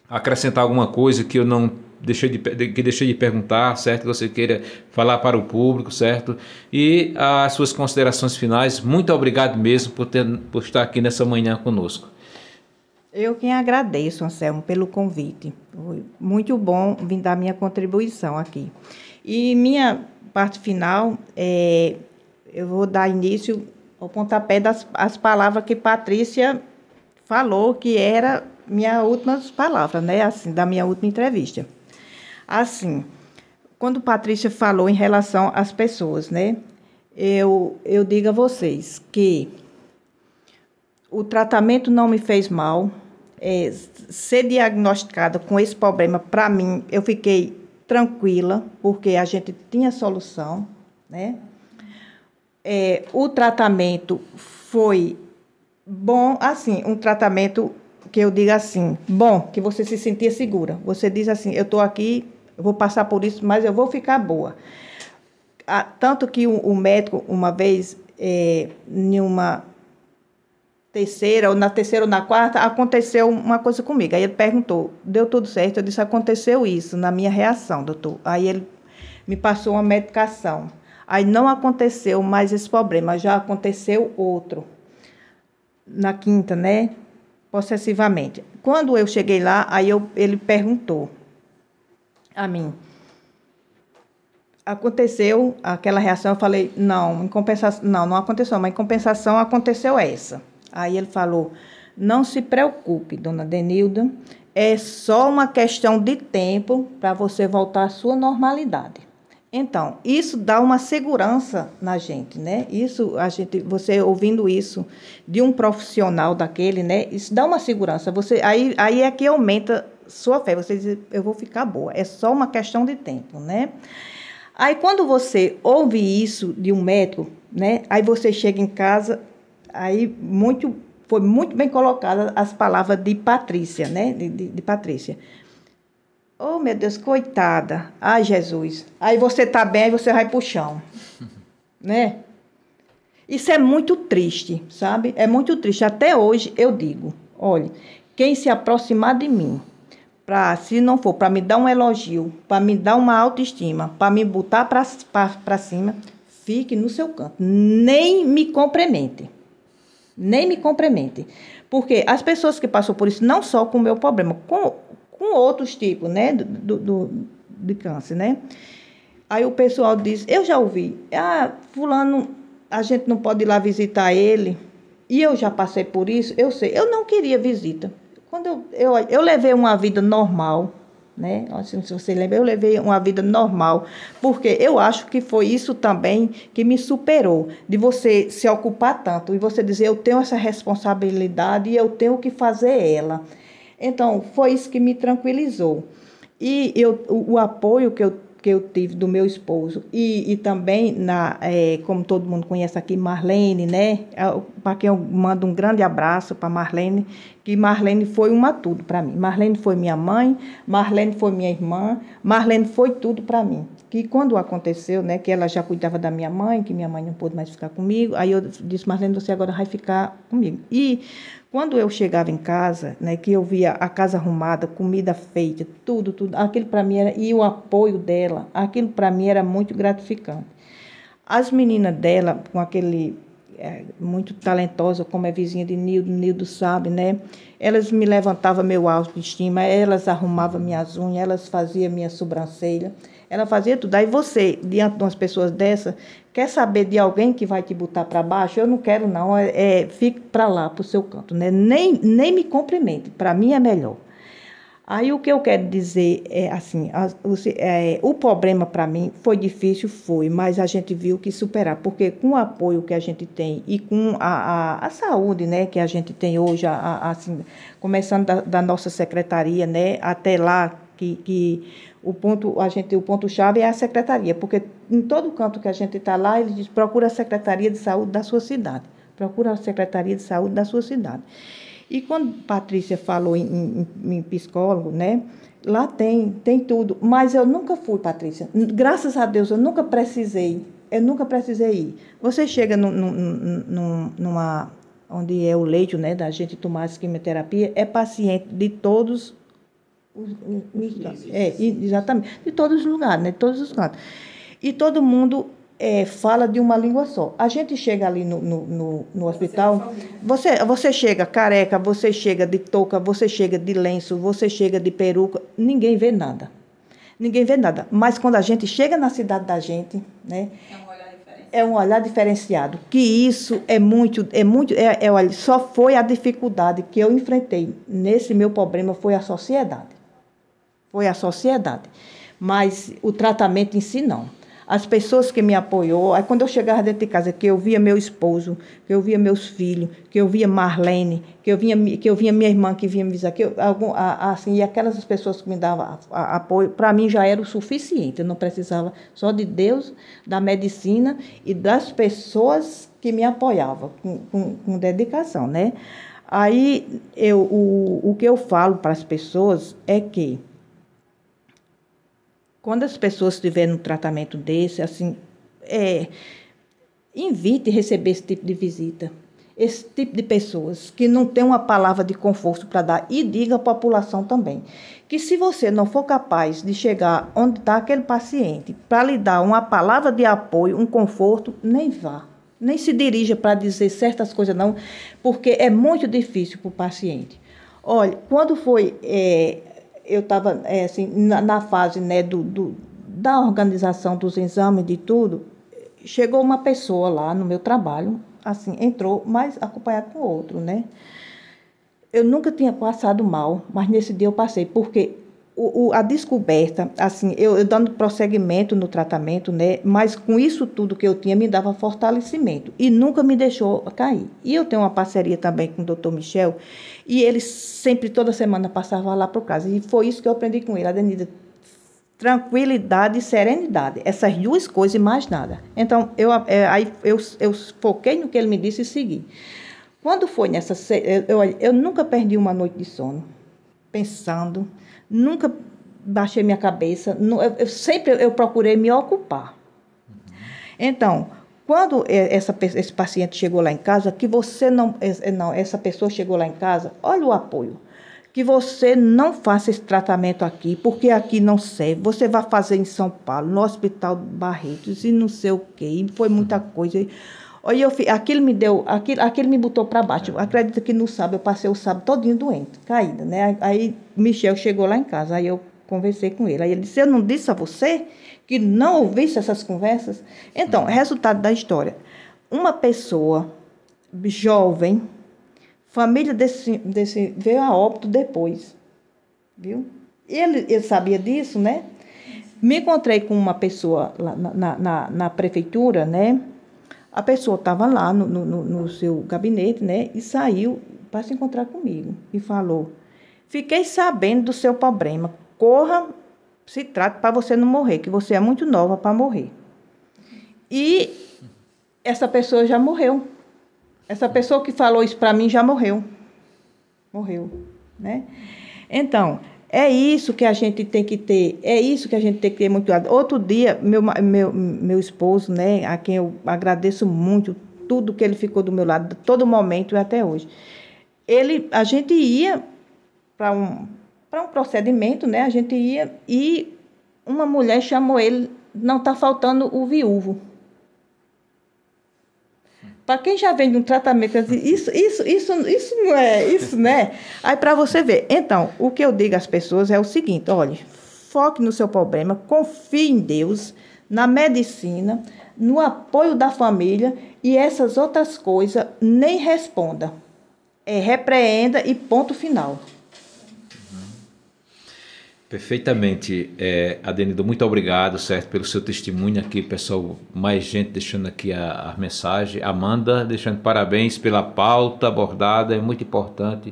acrescentar alguma coisa que eu não deixei de, que deixei de perguntar, certo? Que você queira falar para o público, certo? E as suas considerações finais. Muito obrigado mesmo por, ter, por estar aqui nessa manhã conosco. Eu quem agradeço, Anselmo, pelo convite. Foi muito bom vir dar minha contribuição aqui. E minha parte final, é, eu vou dar início ao pontapé das as palavras que Patrícia falou, que era minha última palavra, né? Assim, da minha última entrevista. Assim, quando Patrícia falou em relação às pessoas, né? Eu, eu digo a vocês que o tratamento não me fez mal. É, ser diagnosticada com esse problema, para mim, eu fiquei tranquila, porque a gente tinha solução, né? É, o tratamento foi bom, assim, um tratamento que eu diga assim, bom, que você se sentia segura. Você diz assim, eu estou aqui, eu vou passar por isso, mas eu vou ficar boa. Ah, tanto que o, o, médico, uma vez, é, em uma terceira, ou na terceira ou na quarta, aconteceu uma coisa comigo. Aí ele perguntou, deu tudo certo? Eu disse, aconteceu isso na minha reação, doutor. Aí ele me passou uma medicação. Aí não aconteceu mais esse problema, já aconteceu outro. Na quinta, né? possessivamente. Quando eu cheguei lá, aí eu, ele perguntou a mim. Aconteceu aquela reação, eu falei, não, em compensação, não, não aconteceu, mas em compensação aconteceu essa. Aí ele falou, não se preocupe, dona Denilda, é só uma questão de tempo para você voltar à sua normalidade. Então, isso dá uma segurança na gente, né? Isso a gente, você ouvindo isso de um profissional daquele, né? Isso dá uma segurança. Você aí, aí é que aumenta sua fé. Você diz, eu vou ficar boa. É só uma questão de tempo, né? Aí quando você ouve isso de um médico, né? Aí você chega em casa, aí muito foi muito bem colocada as palavras de Patrícia, né? de, de, de Patrícia. Oh, meu Deus, coitada. Ai, Jesus. Aí você tá bem, aí você vai pro chão. né? Isso é muito triste, sabe? É muito triste. Até hoje eu digo, olhe, quem se aproximar de mim, pra, se não for para me dar um elogio, para me dar uma autoestima, para me botar para cima, fique no seu canto. Nem me cumprimente. Nem me cumprimente. Porque as pessoas que passam por isso, não só com o meu problema, com, com outros tipos, né, do, do, de câncer, né? Aí o pessoal diz, eu já ouvi, ah, fulano, a gente não pode ir lá visitar ele, e eu já passei por isso, eu sei, eu não queria visita. Quando eu, eu, eu levei uma vida normal, né? Assim, se você lembra, eu levei uma vida normal, porque eu acho que foi isso também que me superou, de você se ocupar tanto e você dizer eu tenho essa responsabilidade e eu tenho que fazer ela. Então, foi isso que me tranquilizou. E eu, o, o apoio que eu que eu tive do meu esposo e, e também na é, como todo mundo conhece aqui Marlene né é, para quem eu mando um grande abraço para Marlene que Marlene foi uma tudo para mim Marlene foi minha mãe Marlene foi minha irmã Marlene foi tudo para mim que quando aconteceu né que ela já cuidava da minha mãe que minha mãe não pôde mais ficar comigo aí eu disse Marlene você agora vai ficar comigo e quando eu chegava em casa, né, que eu via a casa arrumada, comida feita, tudo, tudo, aquilo para mim era, e o apoio dela, aquilo para mim era muito gratificante. As meninas dela, com aquele é, muito talentosa, como é vizinha de Nildo, Nildo sabe, né? Elas me levantavam meu autoestima, elas arrumavam minhas unhas, elas faziam minha sobrancelha. Ela fazia tudo. Aí você, diante de umas pessoas dessas quer saber de alguém que vai te botar para baixo? Eu não quero, não. É, é fique para lá, para o seu canto. Né? Nem, nem me cumprimente. Para mim é melhor. Aí o que eu quero dizer é assim, a, o, é, o problema para mim foi difícil, foi, mas a gente viu que superar, porque com o apoio que a gente tem e com a, a, a saúde né, que a gente tem hoje, a, a, assim, começando da, da nossa secretaria, né, até lá que, que o ponto a gente o ponto chave é a secretaria, porque em todo canto que a gente está lá ele diz procura a secretaria de saúde da sua cidade, procura a secretaria de saúde da sua cidade. E quando Patrícia falou em, em, em psicólogo, né? Lá tem tem tudo, mas eu nunca fui Patrícia. Graças a Deus eu nunca precisei, eu nunca precisei ir. Você chega no no no numa onde é o leito né, da gente tomar essa quimioterapia, é paciente de todos os, os, os, é, exatamente. De todos os lugares, né? De todos os cantos. E todo mundo é, fala de uma língua só. A gente chega ali no, no, no, no é hospital, você, você chega careca, você chega de touca, você chega de lenço, você chega de peruca, ninguém vê nada. Ninguém vê nada. Mas quando a gente chega na cidade da gente, né? É um olhar é diferenciado. Que isso é muito, é muito, é, é, só foi a dificuldade que eu enfrentei nesse meu problema foi a sociedade foi a sociedade. Mas o tratamento em si, não. As pessoas que me apoiou, aí quando eu chegava dentro de casa, que eu via meu esposo, que eu via meus filhos, que eu via Marlene, que eu via, que eu via minha irmã que vinha me visitar, que eu, algum, a, assim, e aquelas pessoas que me davam a, a, apoio, para mim já era o suficiente. Eu não precisava só de Deus, da medicina e das pessoas que me apoiavam com, com, com dedicação, né? Aí eu, o, o que eu falo para as pessoas é que quando as pessoas estiverem no tratamento desse, assim, é, invite receber esse tipo de visita, esse tipo de pessoas que não tem uma palavra de conforto para dar e diga à população também que se você não for capaz de chegar onde está aquele paciente para lhe dar uma palavra de apoio, um conforto, nem vá. Nem se dirija para dizer certas coisas, não, porque é muito difícil para o paciente. Olha, quando foi é, eu estava é, assim, na, na, fase né, do, do, da organização dos exames de tudo, chegou uma pessoa lá no meu trabalho, assim, entrou, mas acompanhado com outro, né? Eu nunca tinha passado mal, mas nesse dia eu passei, porque o, o, a descoberta, assim, eu, eu, dando prosseguimento no tratamento, né? Mas com isso tudo que eu tinha, me dava fortalecimento e nunca me deixou cair. E eu tenho uma parceria também com o Dr. Michel, e ele sempre, toda semana, passava lá para casa. caso. E foi isso que eu aprendi com ele, Adenida. Tranquilidade e serenidade. Essas duas coisas e mais nada. Então, eu, é, aí eu, eu foquei no que ele me disse e segui. Quando foi nessa. Eu, eu, eu nunca perdi uma noite de sono, pensando, nunca baixei minha cabeça. Eu, eu sempre eu procurei me ocupar. Então, quando essa, esse paciente chegou lá em casa, que você não, eh, não, essa pessoa chegou lá em casa, olha o apoio. Que você não faça esse tratamento aqui, porque aqui não serve. Você vai fazer em São Paulo, no Hospital Barretos e não sei o quê. E foi muita uhum. coisa. Aí eu, aquilo me deu, aquilo, aquilo me botou para baixo. É. Acredita que no sábado, eu passei o sábado todinho doente, caída, né? Aí Michel chegou lá em casa, aí eu conversei com ele. Aí ele disse: Eu não disse a você que não ouvisse essas conversas. Então, uhum. resultado da história: uma pessoa jovem, família desse, desse veio a óbito depois, viu? Ele, ele sabia disso, né? Me encontrei com uma pessoa lá na, na, na prefeitura, né? A pessoa estava lá no, no, no seu gabinete, né? E saiu para se encontrar comigo e falou: Fiquei sabendo do seu problema. Corra se trate para você não morrer, que você é muito nova para morrer. E essa pessoa já morreu. Essa pessoa que falou isso para mim já morreu. Morreu, né? Então, é isso que a gente tem que ter, é isso que a gente tem que ter muito cuidado. Outro dia, meu, meu, meu esposo, né, a quem eu agradeço muito, tudo que ele ficou do meu lado, todo momento e até hoje. Ele, a gente ia para um, para um procedimento, né? A gente ia e uma mulher chamou ele, não está faltando o viúvo. Para quem já vem de um tratamento, assim, isso, isso, isso, isso não é isso, né? Aí para você ver. Então, o que eu digo às pessoas é o seguinte: olhe, foque no seu problema, confie em Deus, na medicina, no apoio da família e essas outras coisas nem responda. É, repreenda e ponto final. Perfeitamente, é, Adenido, muito obrigado, certo, pelo seu testemunho aqui, pessoal, mais gente deixando aqui a, a mensagem, Amanda deixando parabéns pela pauta abordada, é muito importante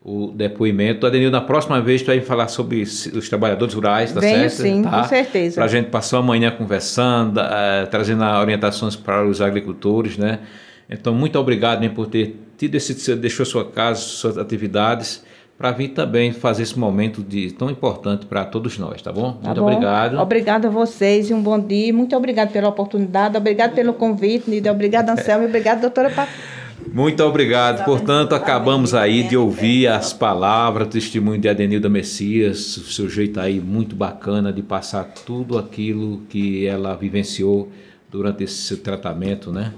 o depoimento. Adenil, na próxima vez tu vai falar sobre os trabalhadores rurais, tá Venho, certo? sim, tá? com certeza. Para a gente passar amanhã conversando, uh, trazendo orientações para os agricultores, né? Então, muito obrigado por ter tido esse, deixou sua casa, suas atividades para vir também fazer esse momento de tão importante para todos nós, tá bom? Tá muito bom. obrigado. Obrigada a vocês e um bom dia. Muito obrigado pela oportunidade, obrigado pelo convite, Nida. Obrigado, Anselmo, e obrigado, doutora Pat... Muito obrigado. Portanto, acabamos aí de ouvir as palavras, o testemunho de Adenilda Messias, o seu jeito aí muito bacana de passar tudo aquilo que ela vivenciou durante esse seu tratamento, né?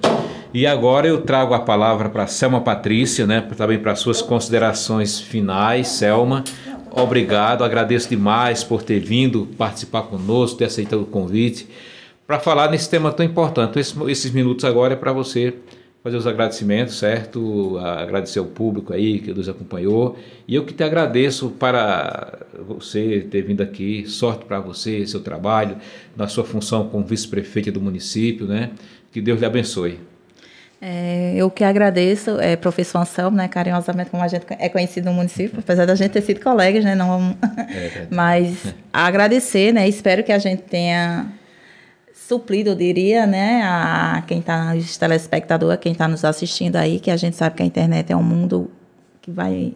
E agora eu trago a palavra para Selma Patrícia, né? Também para suas considerações finais, Selma. Obrigado, agradeço demais por ter vindo participar conosco, ter aceitado o convite para falar nesse tema tão importante. Esses, esses minutos agora é para você fazer os agradecimentos, certo? Agradecer ao público aí que nos acompanhou. E eu que te agradeço para você ter vindo aqui. Sorte para você, seu trabalho, na sua função como vice-prefeita do município, né? Que Deus lhe abençoe. É, eu que agradeço, é, professor Anselmo, né, carinhosamente como a gente é conhecido no município, apesar da gente ter sido colegas, né, não, é, mas agradecer, né, espero que a gente tenha suplido, eu diria, né, a quem está, os telespectadores, a quem está nos assistindo aí, que a gente sabe que a internet é um mundo que vai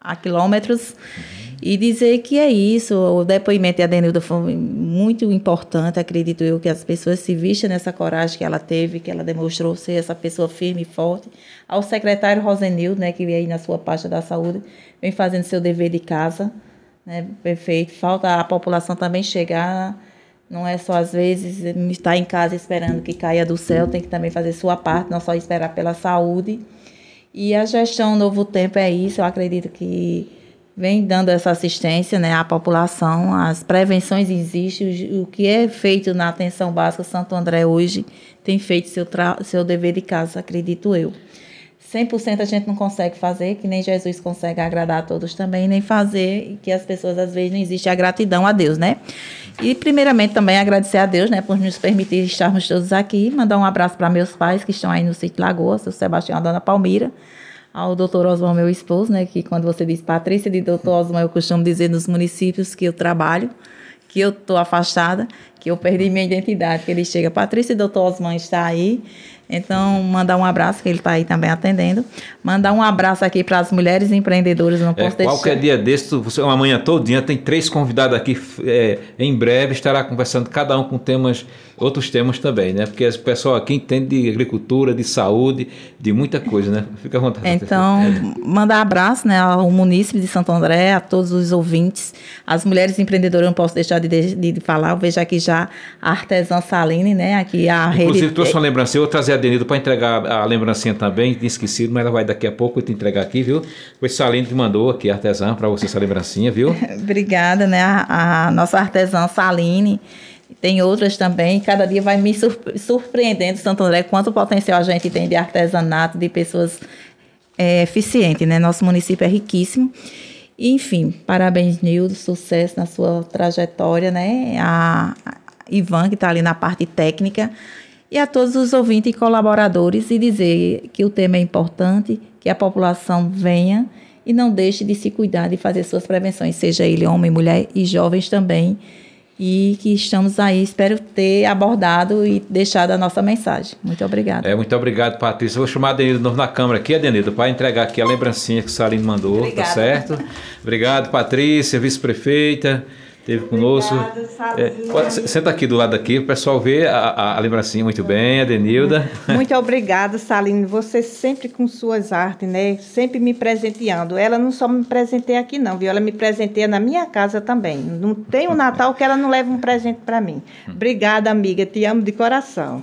a quilômetros. Uhum. E dizer que é isso, o depoimento de Adenilda foi muito importante, acredito eu, que as pessoas se vistam nessa coragem que ela teve, que ela demonstrou ser essa pessoa firme e forte. Ao secretário Rosenilda né, que vem aí na sua pasta da saúde, vem fazendo seu dever de casa, né, perfeito. Falta a população também chegar não é só às vezes estar em casa esperando que caia do céu, tem que também fazer sua parte, não só esperar pela saúde. E a gestão Novo Tempo é isso, eu acredito que vem dando essa assistência né, à população, as prevenções existem, o que é feito na atenção básica Santo André hoje tem feito seu, seu dever de casa, acredito eu. 100% a gente não consegue fazer, que nem Jesus consegue agradar a todos também, nem fazer, e que as pessoas às vezes não existe a gratidão a Deus, né? E primeiramente também agradecer a Deus, né, por nos permitir estarmos todos aqui, mandar um abraço para meus pais que estão aí no sítio Lagoa, seu Sebastião e a dona Palmira, ao doutor Osmar, meu esposo, né, que quando você diz Patrícia de doutor Osmar, eu costumo dizer nos municípios que eu trabalho, que eu estou afastada, que eu perdi minha identidade, que ele chega, Patrícia e doutor Osman está aí, então, mandar um abraço, que ele está aí também atendendo. Mandar um abraço aqui para as mulheres empreendedoras, no é, posso é, Qualquer dia desse, você, é uma manhã todinha, tem três convidados aqui. É, em breve estará conversando, cada um com temas outros temas também, né? Porque o pessoal aqui entende de agricultura, de saúde, de muita coisa, né? Fica à vontade. Então, é. mandar abraço né, ao município de Santo André, a todos os ouvintes, as mulheres empreendedoras, eu não posso deixar de, de, de falar, eu vejo aqui já a artesã Saline, né? Aqui a Inclusive, rede... trouxe uma lembrancinha, eu vou trazer a Denido para entregar a lembrancinha também, tinha esquecido, mas ela vai daqui a pouco te entregar aqui, viu? Pois Saline te mandou aqui, artesã, para você essa lembrancinha, viu? Obrigada, né? A, a nossa artesã Saline tem outras também, cada dia vai me surpreendendo, Santo André, quanto potencial a gente tem de artesanato, de pessoas é, eficientes, né? Nosso município é riquíssimo. Enfim, parabéns, Nildo, sucesso na sua trajetória, né? A Ivan, que está ali na parte técnica, e a todos os ouvintes e colaboradores, e dizer que o tema é importante, que a população venha e não deixe de se cuidar de fazer suas prevenções, seja ele homem, mulher e jovens também e que estamos aí, espero ter abordado e deixado a nossa mensagem. Muito obrigada. É, muito obrigado, Patrícia. Vou chamar a Denilda na câmara aqui, a Denilda, para entregar aqui a lembrancinha que o Salim mandou, tá obrigada. tá certo? obrigado, Patrícia, vice-prefeita. Teve conosco. Obrigada, é, senta tá aqui do lado aqui, o pessoal vê a, a, a lembrancinha muito bem, a Denilda. Muito obrigada, Saline. Você sempre com suas artes, né? Sempre me presenteando. Ela não só me presenteia aqui, não, viu? Ela me presenteia na minha casa também. Não tem um Natal que ela não leve um presente para mim. Obrigada, amiga. Te amo de coração.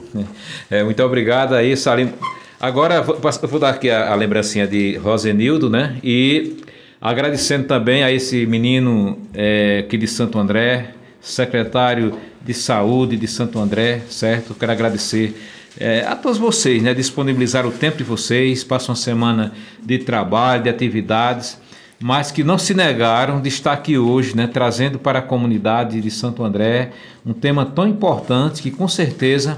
É, muito obrigada aí, Saline. Agora vou, vou dar aqui a, a lembrancinha de Rosenildo, né? E Agradecendo também a esse menino é, aqui de Santo André, secretário de Saúde de Santo André, certo? Quero agradecer é, a todos vocês, né? Disponibilizar o tempo de vocês, passa uma semana de trabalho, de atividades, mas que não se negaram de estar aqui hoje, né? Trazendo para a comunidade de Santo André um tema tão importante que com certeza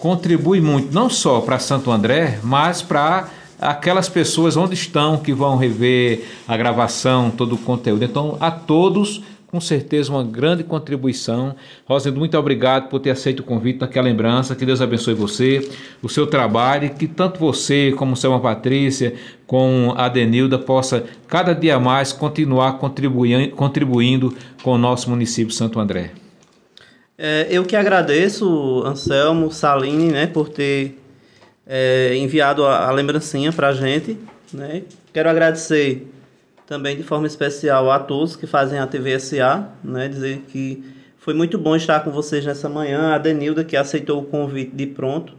contribui muito, não só para Santo André, mas para aquelas pessoas onde estão que vão rever a gravação, todo o conteúdo. Então, a todos, com certeza, uma grande contribuição. Rosendo, muito obrigado por ter aceito o convite naquela lembrança. Que Deus abençoe você, o seu trabalho, que tanto você, como Selma Patrícia, com a Denilda, possa cada dia mais continuar contribuindo, contribuindo com o nosso município Santo André. É, eu que agradeço, Anselmo, Saline, né, por ter é, enviado a, a lembrancinha para a gente. Né? Quero agradecer também de forma especial a todos que fazem a TVSA, né? dizer que foi muito bom estar com vocês nessa manhã, a Denilda que aceitou o convite de pronto.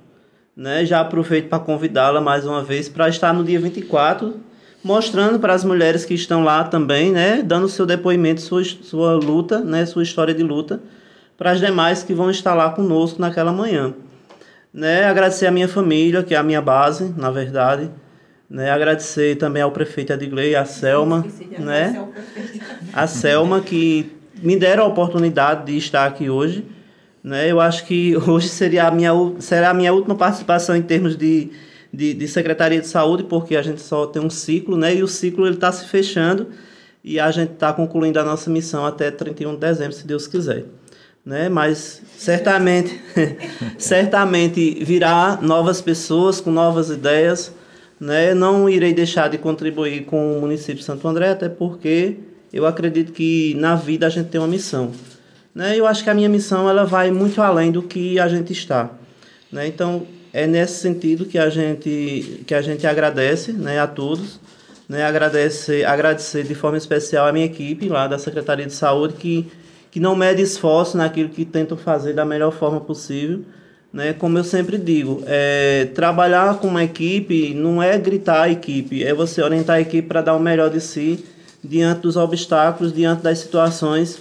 Né? Já aproveito para convidá-la mais uma vez para estar no dia 24, mostrando para as mulheres que estão lá também, né? dando seu depoimento, sua, sua luta, né? sua história de luta, para as demais que vão estar lá conosco naquela manhã. Né, agradecer a minha família, que é a minha base, na verdade. Né, agradecer também ao prefeito Edgley, a Selma, né? A Selma que me deram a oportunidade de estar aqui hoje, né? Eu acho que hoje seria a minha será a minha última participação em termos de, de, de secretaria de saúde, porque a gente só tem um ciclo, né? E o ciclo ele está se fechando e a gente está concluindo a nossa missão até 31 de dezembro, se Deus quiser né? Mas certamente, certamente virá novas pessoas com novas ideias, né? Não irei deixar de contribuir com o município de Santo André, até porque eu acredito que na vida a gente tem uma missão, né? Eu acho que a minha missão ela vai muito além do que a gente está, né? Então é nesse sentido que a gente que a gente agradece, né? A todos. Né, agradecer, agradecer de forma especial à minha equipe lá da Secretaria de Saúde que que não mede esforço naquilo que tentam fazer da melhor forma possível. Né? Como eu sempre digo, é, trabalhar com uma equipe não é gritar a equipe, é você orientar a equipe para dar o melhor de si diante dos obstáculos, diante das situações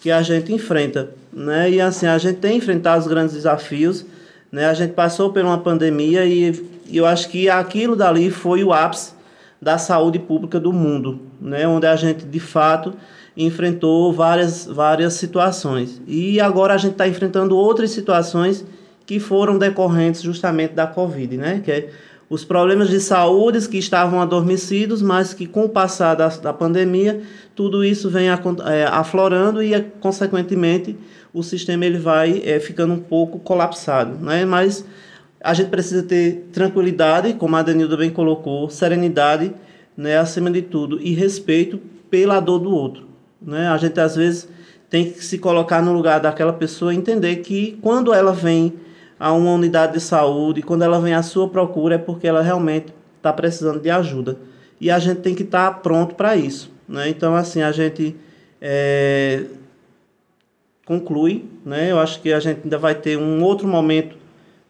que a gente enfrenta. Né? E assim, a gente tem enfrentado os grandes desafios, né? a gente passou por uma pandemia e, e eu acho que aquilo dali foi o ápice da saúde pública do mundo, né? onde a gente de fato enfrentou várias, várias situações. E agora a gente está enfrentando outras situações que foram decorrentes justamente da Covid, né? Que é os problemas de saúde que estavam adormecidos, mas que com o passar da, da pandemia, tudo isso vem é, aflorando e, consequentemente, o sistema ele vai é, ficando um pouco colapsado, né? Mas a gente precisa ter tranquilidade, como a Danilda bem colocou, serenidade, né, acima de tudo, e respeito pela dor do outro. Né? A gente às vezes tem que se colocar no lugar daquela pessoa e entender que quando ela vem a uma unidade de saúde, quando ela vem à sua procura, é porque ela realmente está precisando de ajuda. E a gente tem que estar tá pronto para isso. Né? Então, assim, a gente é, conclui. Né? Eu acho que a gente ainda vai ter um outro momento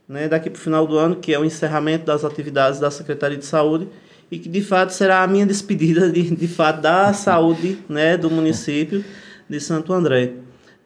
né, daqui para o final do ano, que é o encerramento das atividades da Secretaria de Saúde e que de fato será a minha despedida de, de fato da saúde né, do município de Santo André.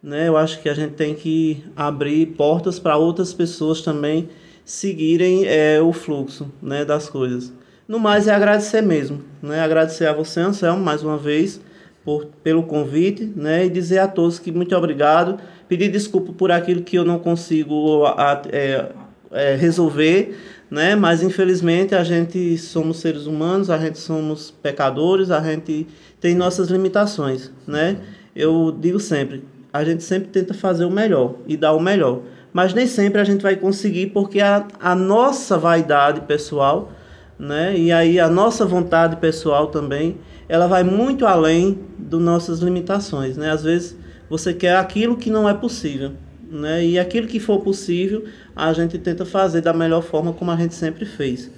Né, eu acho que a gente tem que abrir portas para outras pessoas também seguirem é, o fluxo né, das coisas. No mais é agradecer mesmo, né? Agradecer a você, Anselmo, mais uma vez por, pelo convite, né? E dizer a todos que muito obrigado. Pedir desculpa por aquilo que eu não consigo a, a, é, é, resolver, né? Mas infelizmente a gente somos seres humanos, a gente somos pecadores, a gente tem nossas limitações, né? Eu digo sempre, a gente sempre tenta fazer o melhor e dar o melhor, mas nem sempre a gente vai conseguir porque a, a nossa vaidade pessoal, né? E aí a nossa vontade pessoal também, ela vai muito além das nossas limitações, né? Às vezes você quer aquilo que não é possível né? E aquilo que for possível, a gente tenta fazer da melhor forma como a gente sempre fez.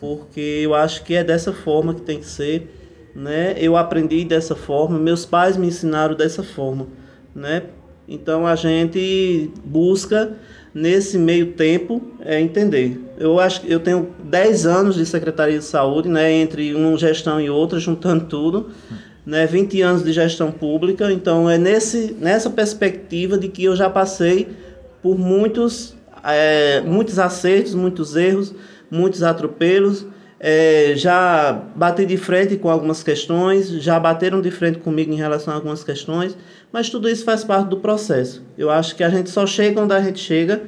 Porque eu acho que é dessa forma que tem que ser, né? Eu aprendi dessa forma, meus pais me ensinaram dessa forma, né? Então a gente busca nesse meio tempo é entender. Eu acho que eu tenho 10 anos de secretaria de saúde, né, entre uma gestão e outra, juntando tudo né, 20 anos de gestão pública, então é nesse, nessa perspectiva de que eu já passei por muitos, é, muitos acertos, muitos erros, muitos atropelos, é, já bati de frente com algumas questões, já bateram de frente comigo em relação a algumas questões, mas tudo isso faz parte do processo. Eu acho que a gente só chega onde a gente chega,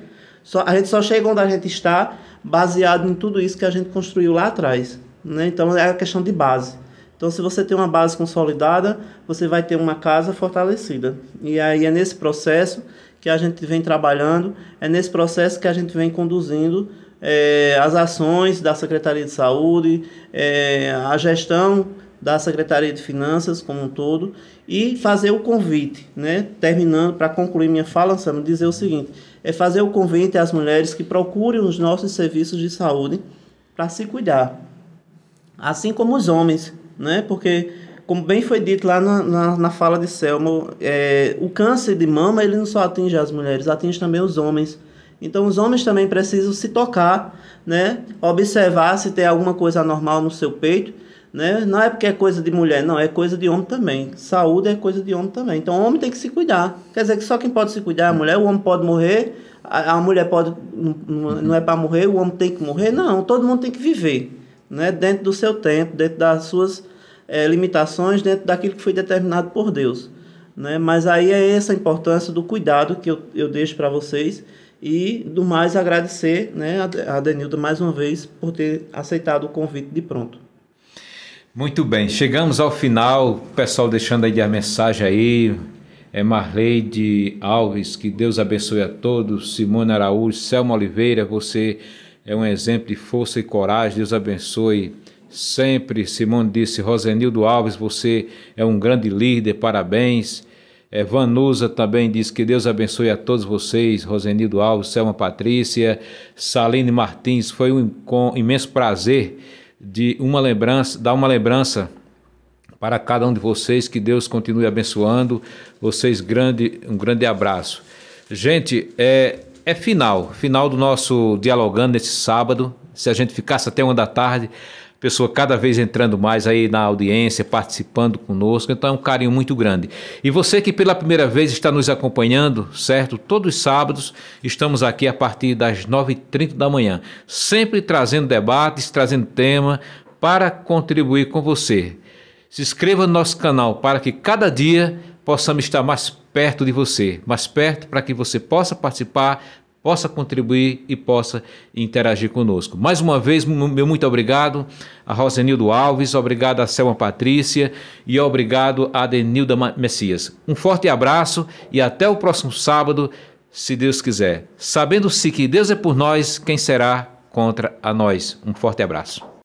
só, a gente só chega onde a gente está, baseado em tudo isso que a gente construiu lá atrás. Né? Então é a questão de base. Então, se você tem uma base consolidada, você vai ter uma casa fortalecida. E aí é nesse processo que a gente vem trabalhando, é nesse processo que a gente vem conduzindo é, as ações da Secretaria de Saúde, é, a gestão da Secretaria de Finanças como um todo e fazer o convite, né? Terminando para concluir minha fala, Sam, dizer o seguinte: é fazer o convite às mulheres que procurem os nossos serviços de saúde para se cuidar, assim como os homens né? Porque, como bem foi dito lá na, na, na fala de Selma, é, o câncer de mama ele não só atinge as mulheres, atinge também os homens. Então, os homens também precisam se tocar, né? Observar se tem alguma coisa anormal no seu peito, né? Não é porque é coisa de mulher, não, é coisa de homem também. Saúde é coisa de homem também. Então, o homem tem que se cuidar. Quer dizer que só quem pode se cuidar é a mulher, o homem pode morrer, a, a mulher pode não, não é para morrer, o homem tem que morrer, não, todo mundo tem que viver né, dentro do seu tempo, dentro das suas é, limitações, dentro daquilo que foi determinado por Deus. Né? Mas aí é essa a importância do cuidado que eu, eu deixo para vocês e do mais agradecer né, a Denilda mais uma vez por ter aceitado o convite de pronto. Muito bem, chegamos ao final, pessoal deixando aí a mensagem aí, é Marleide Alves, que Deus abençoe a todos, Simone Araújo, Selma Oliveira, você é um exemplo de força e coragem. Deus abençoe sempre. Simone disse, Rosenildo Alves, você é um grande líder, parabéns. É, Vanusa também diz que Deus abençoe a todos vocês, Rosenildo Alves, Selma Patrícia, Saline Martins, foi um com imenso prazer de uma lembrança, dar uma lembrança para cada um de vocês, que Deus continue abençoando vocês, grande, um grande abraço. Gente, é, é final, final do nosso dialogando nesse sábado. Se a gente ficasse até uma da tarde, pessoa cada vez entrando mais aí na audiência, participando conosco, então é um carinho muito grande. E você que pela primeira vez está nos acompanhando, certo? Todos os sábados estamos aqui a partir das 9h30 da manhã, sempre trazendo debates, trazendo tema para contribuir com você. Se inscreva no nosso canal para que cada dia possamos estar mais perto de você, mas perto para que você possa participar, possa contribuir e possa interagir conosco. Mais uma vez, meu muito obrigado a Rosenildo Alves, obrigado a Selma Patrícia e obrigado a Denilda Messias. Um forte abraço e até o próximo sábado, se Deus quiser. Sabendo-se que Deus é por nós, quem será contra a nós? Um forte abraço.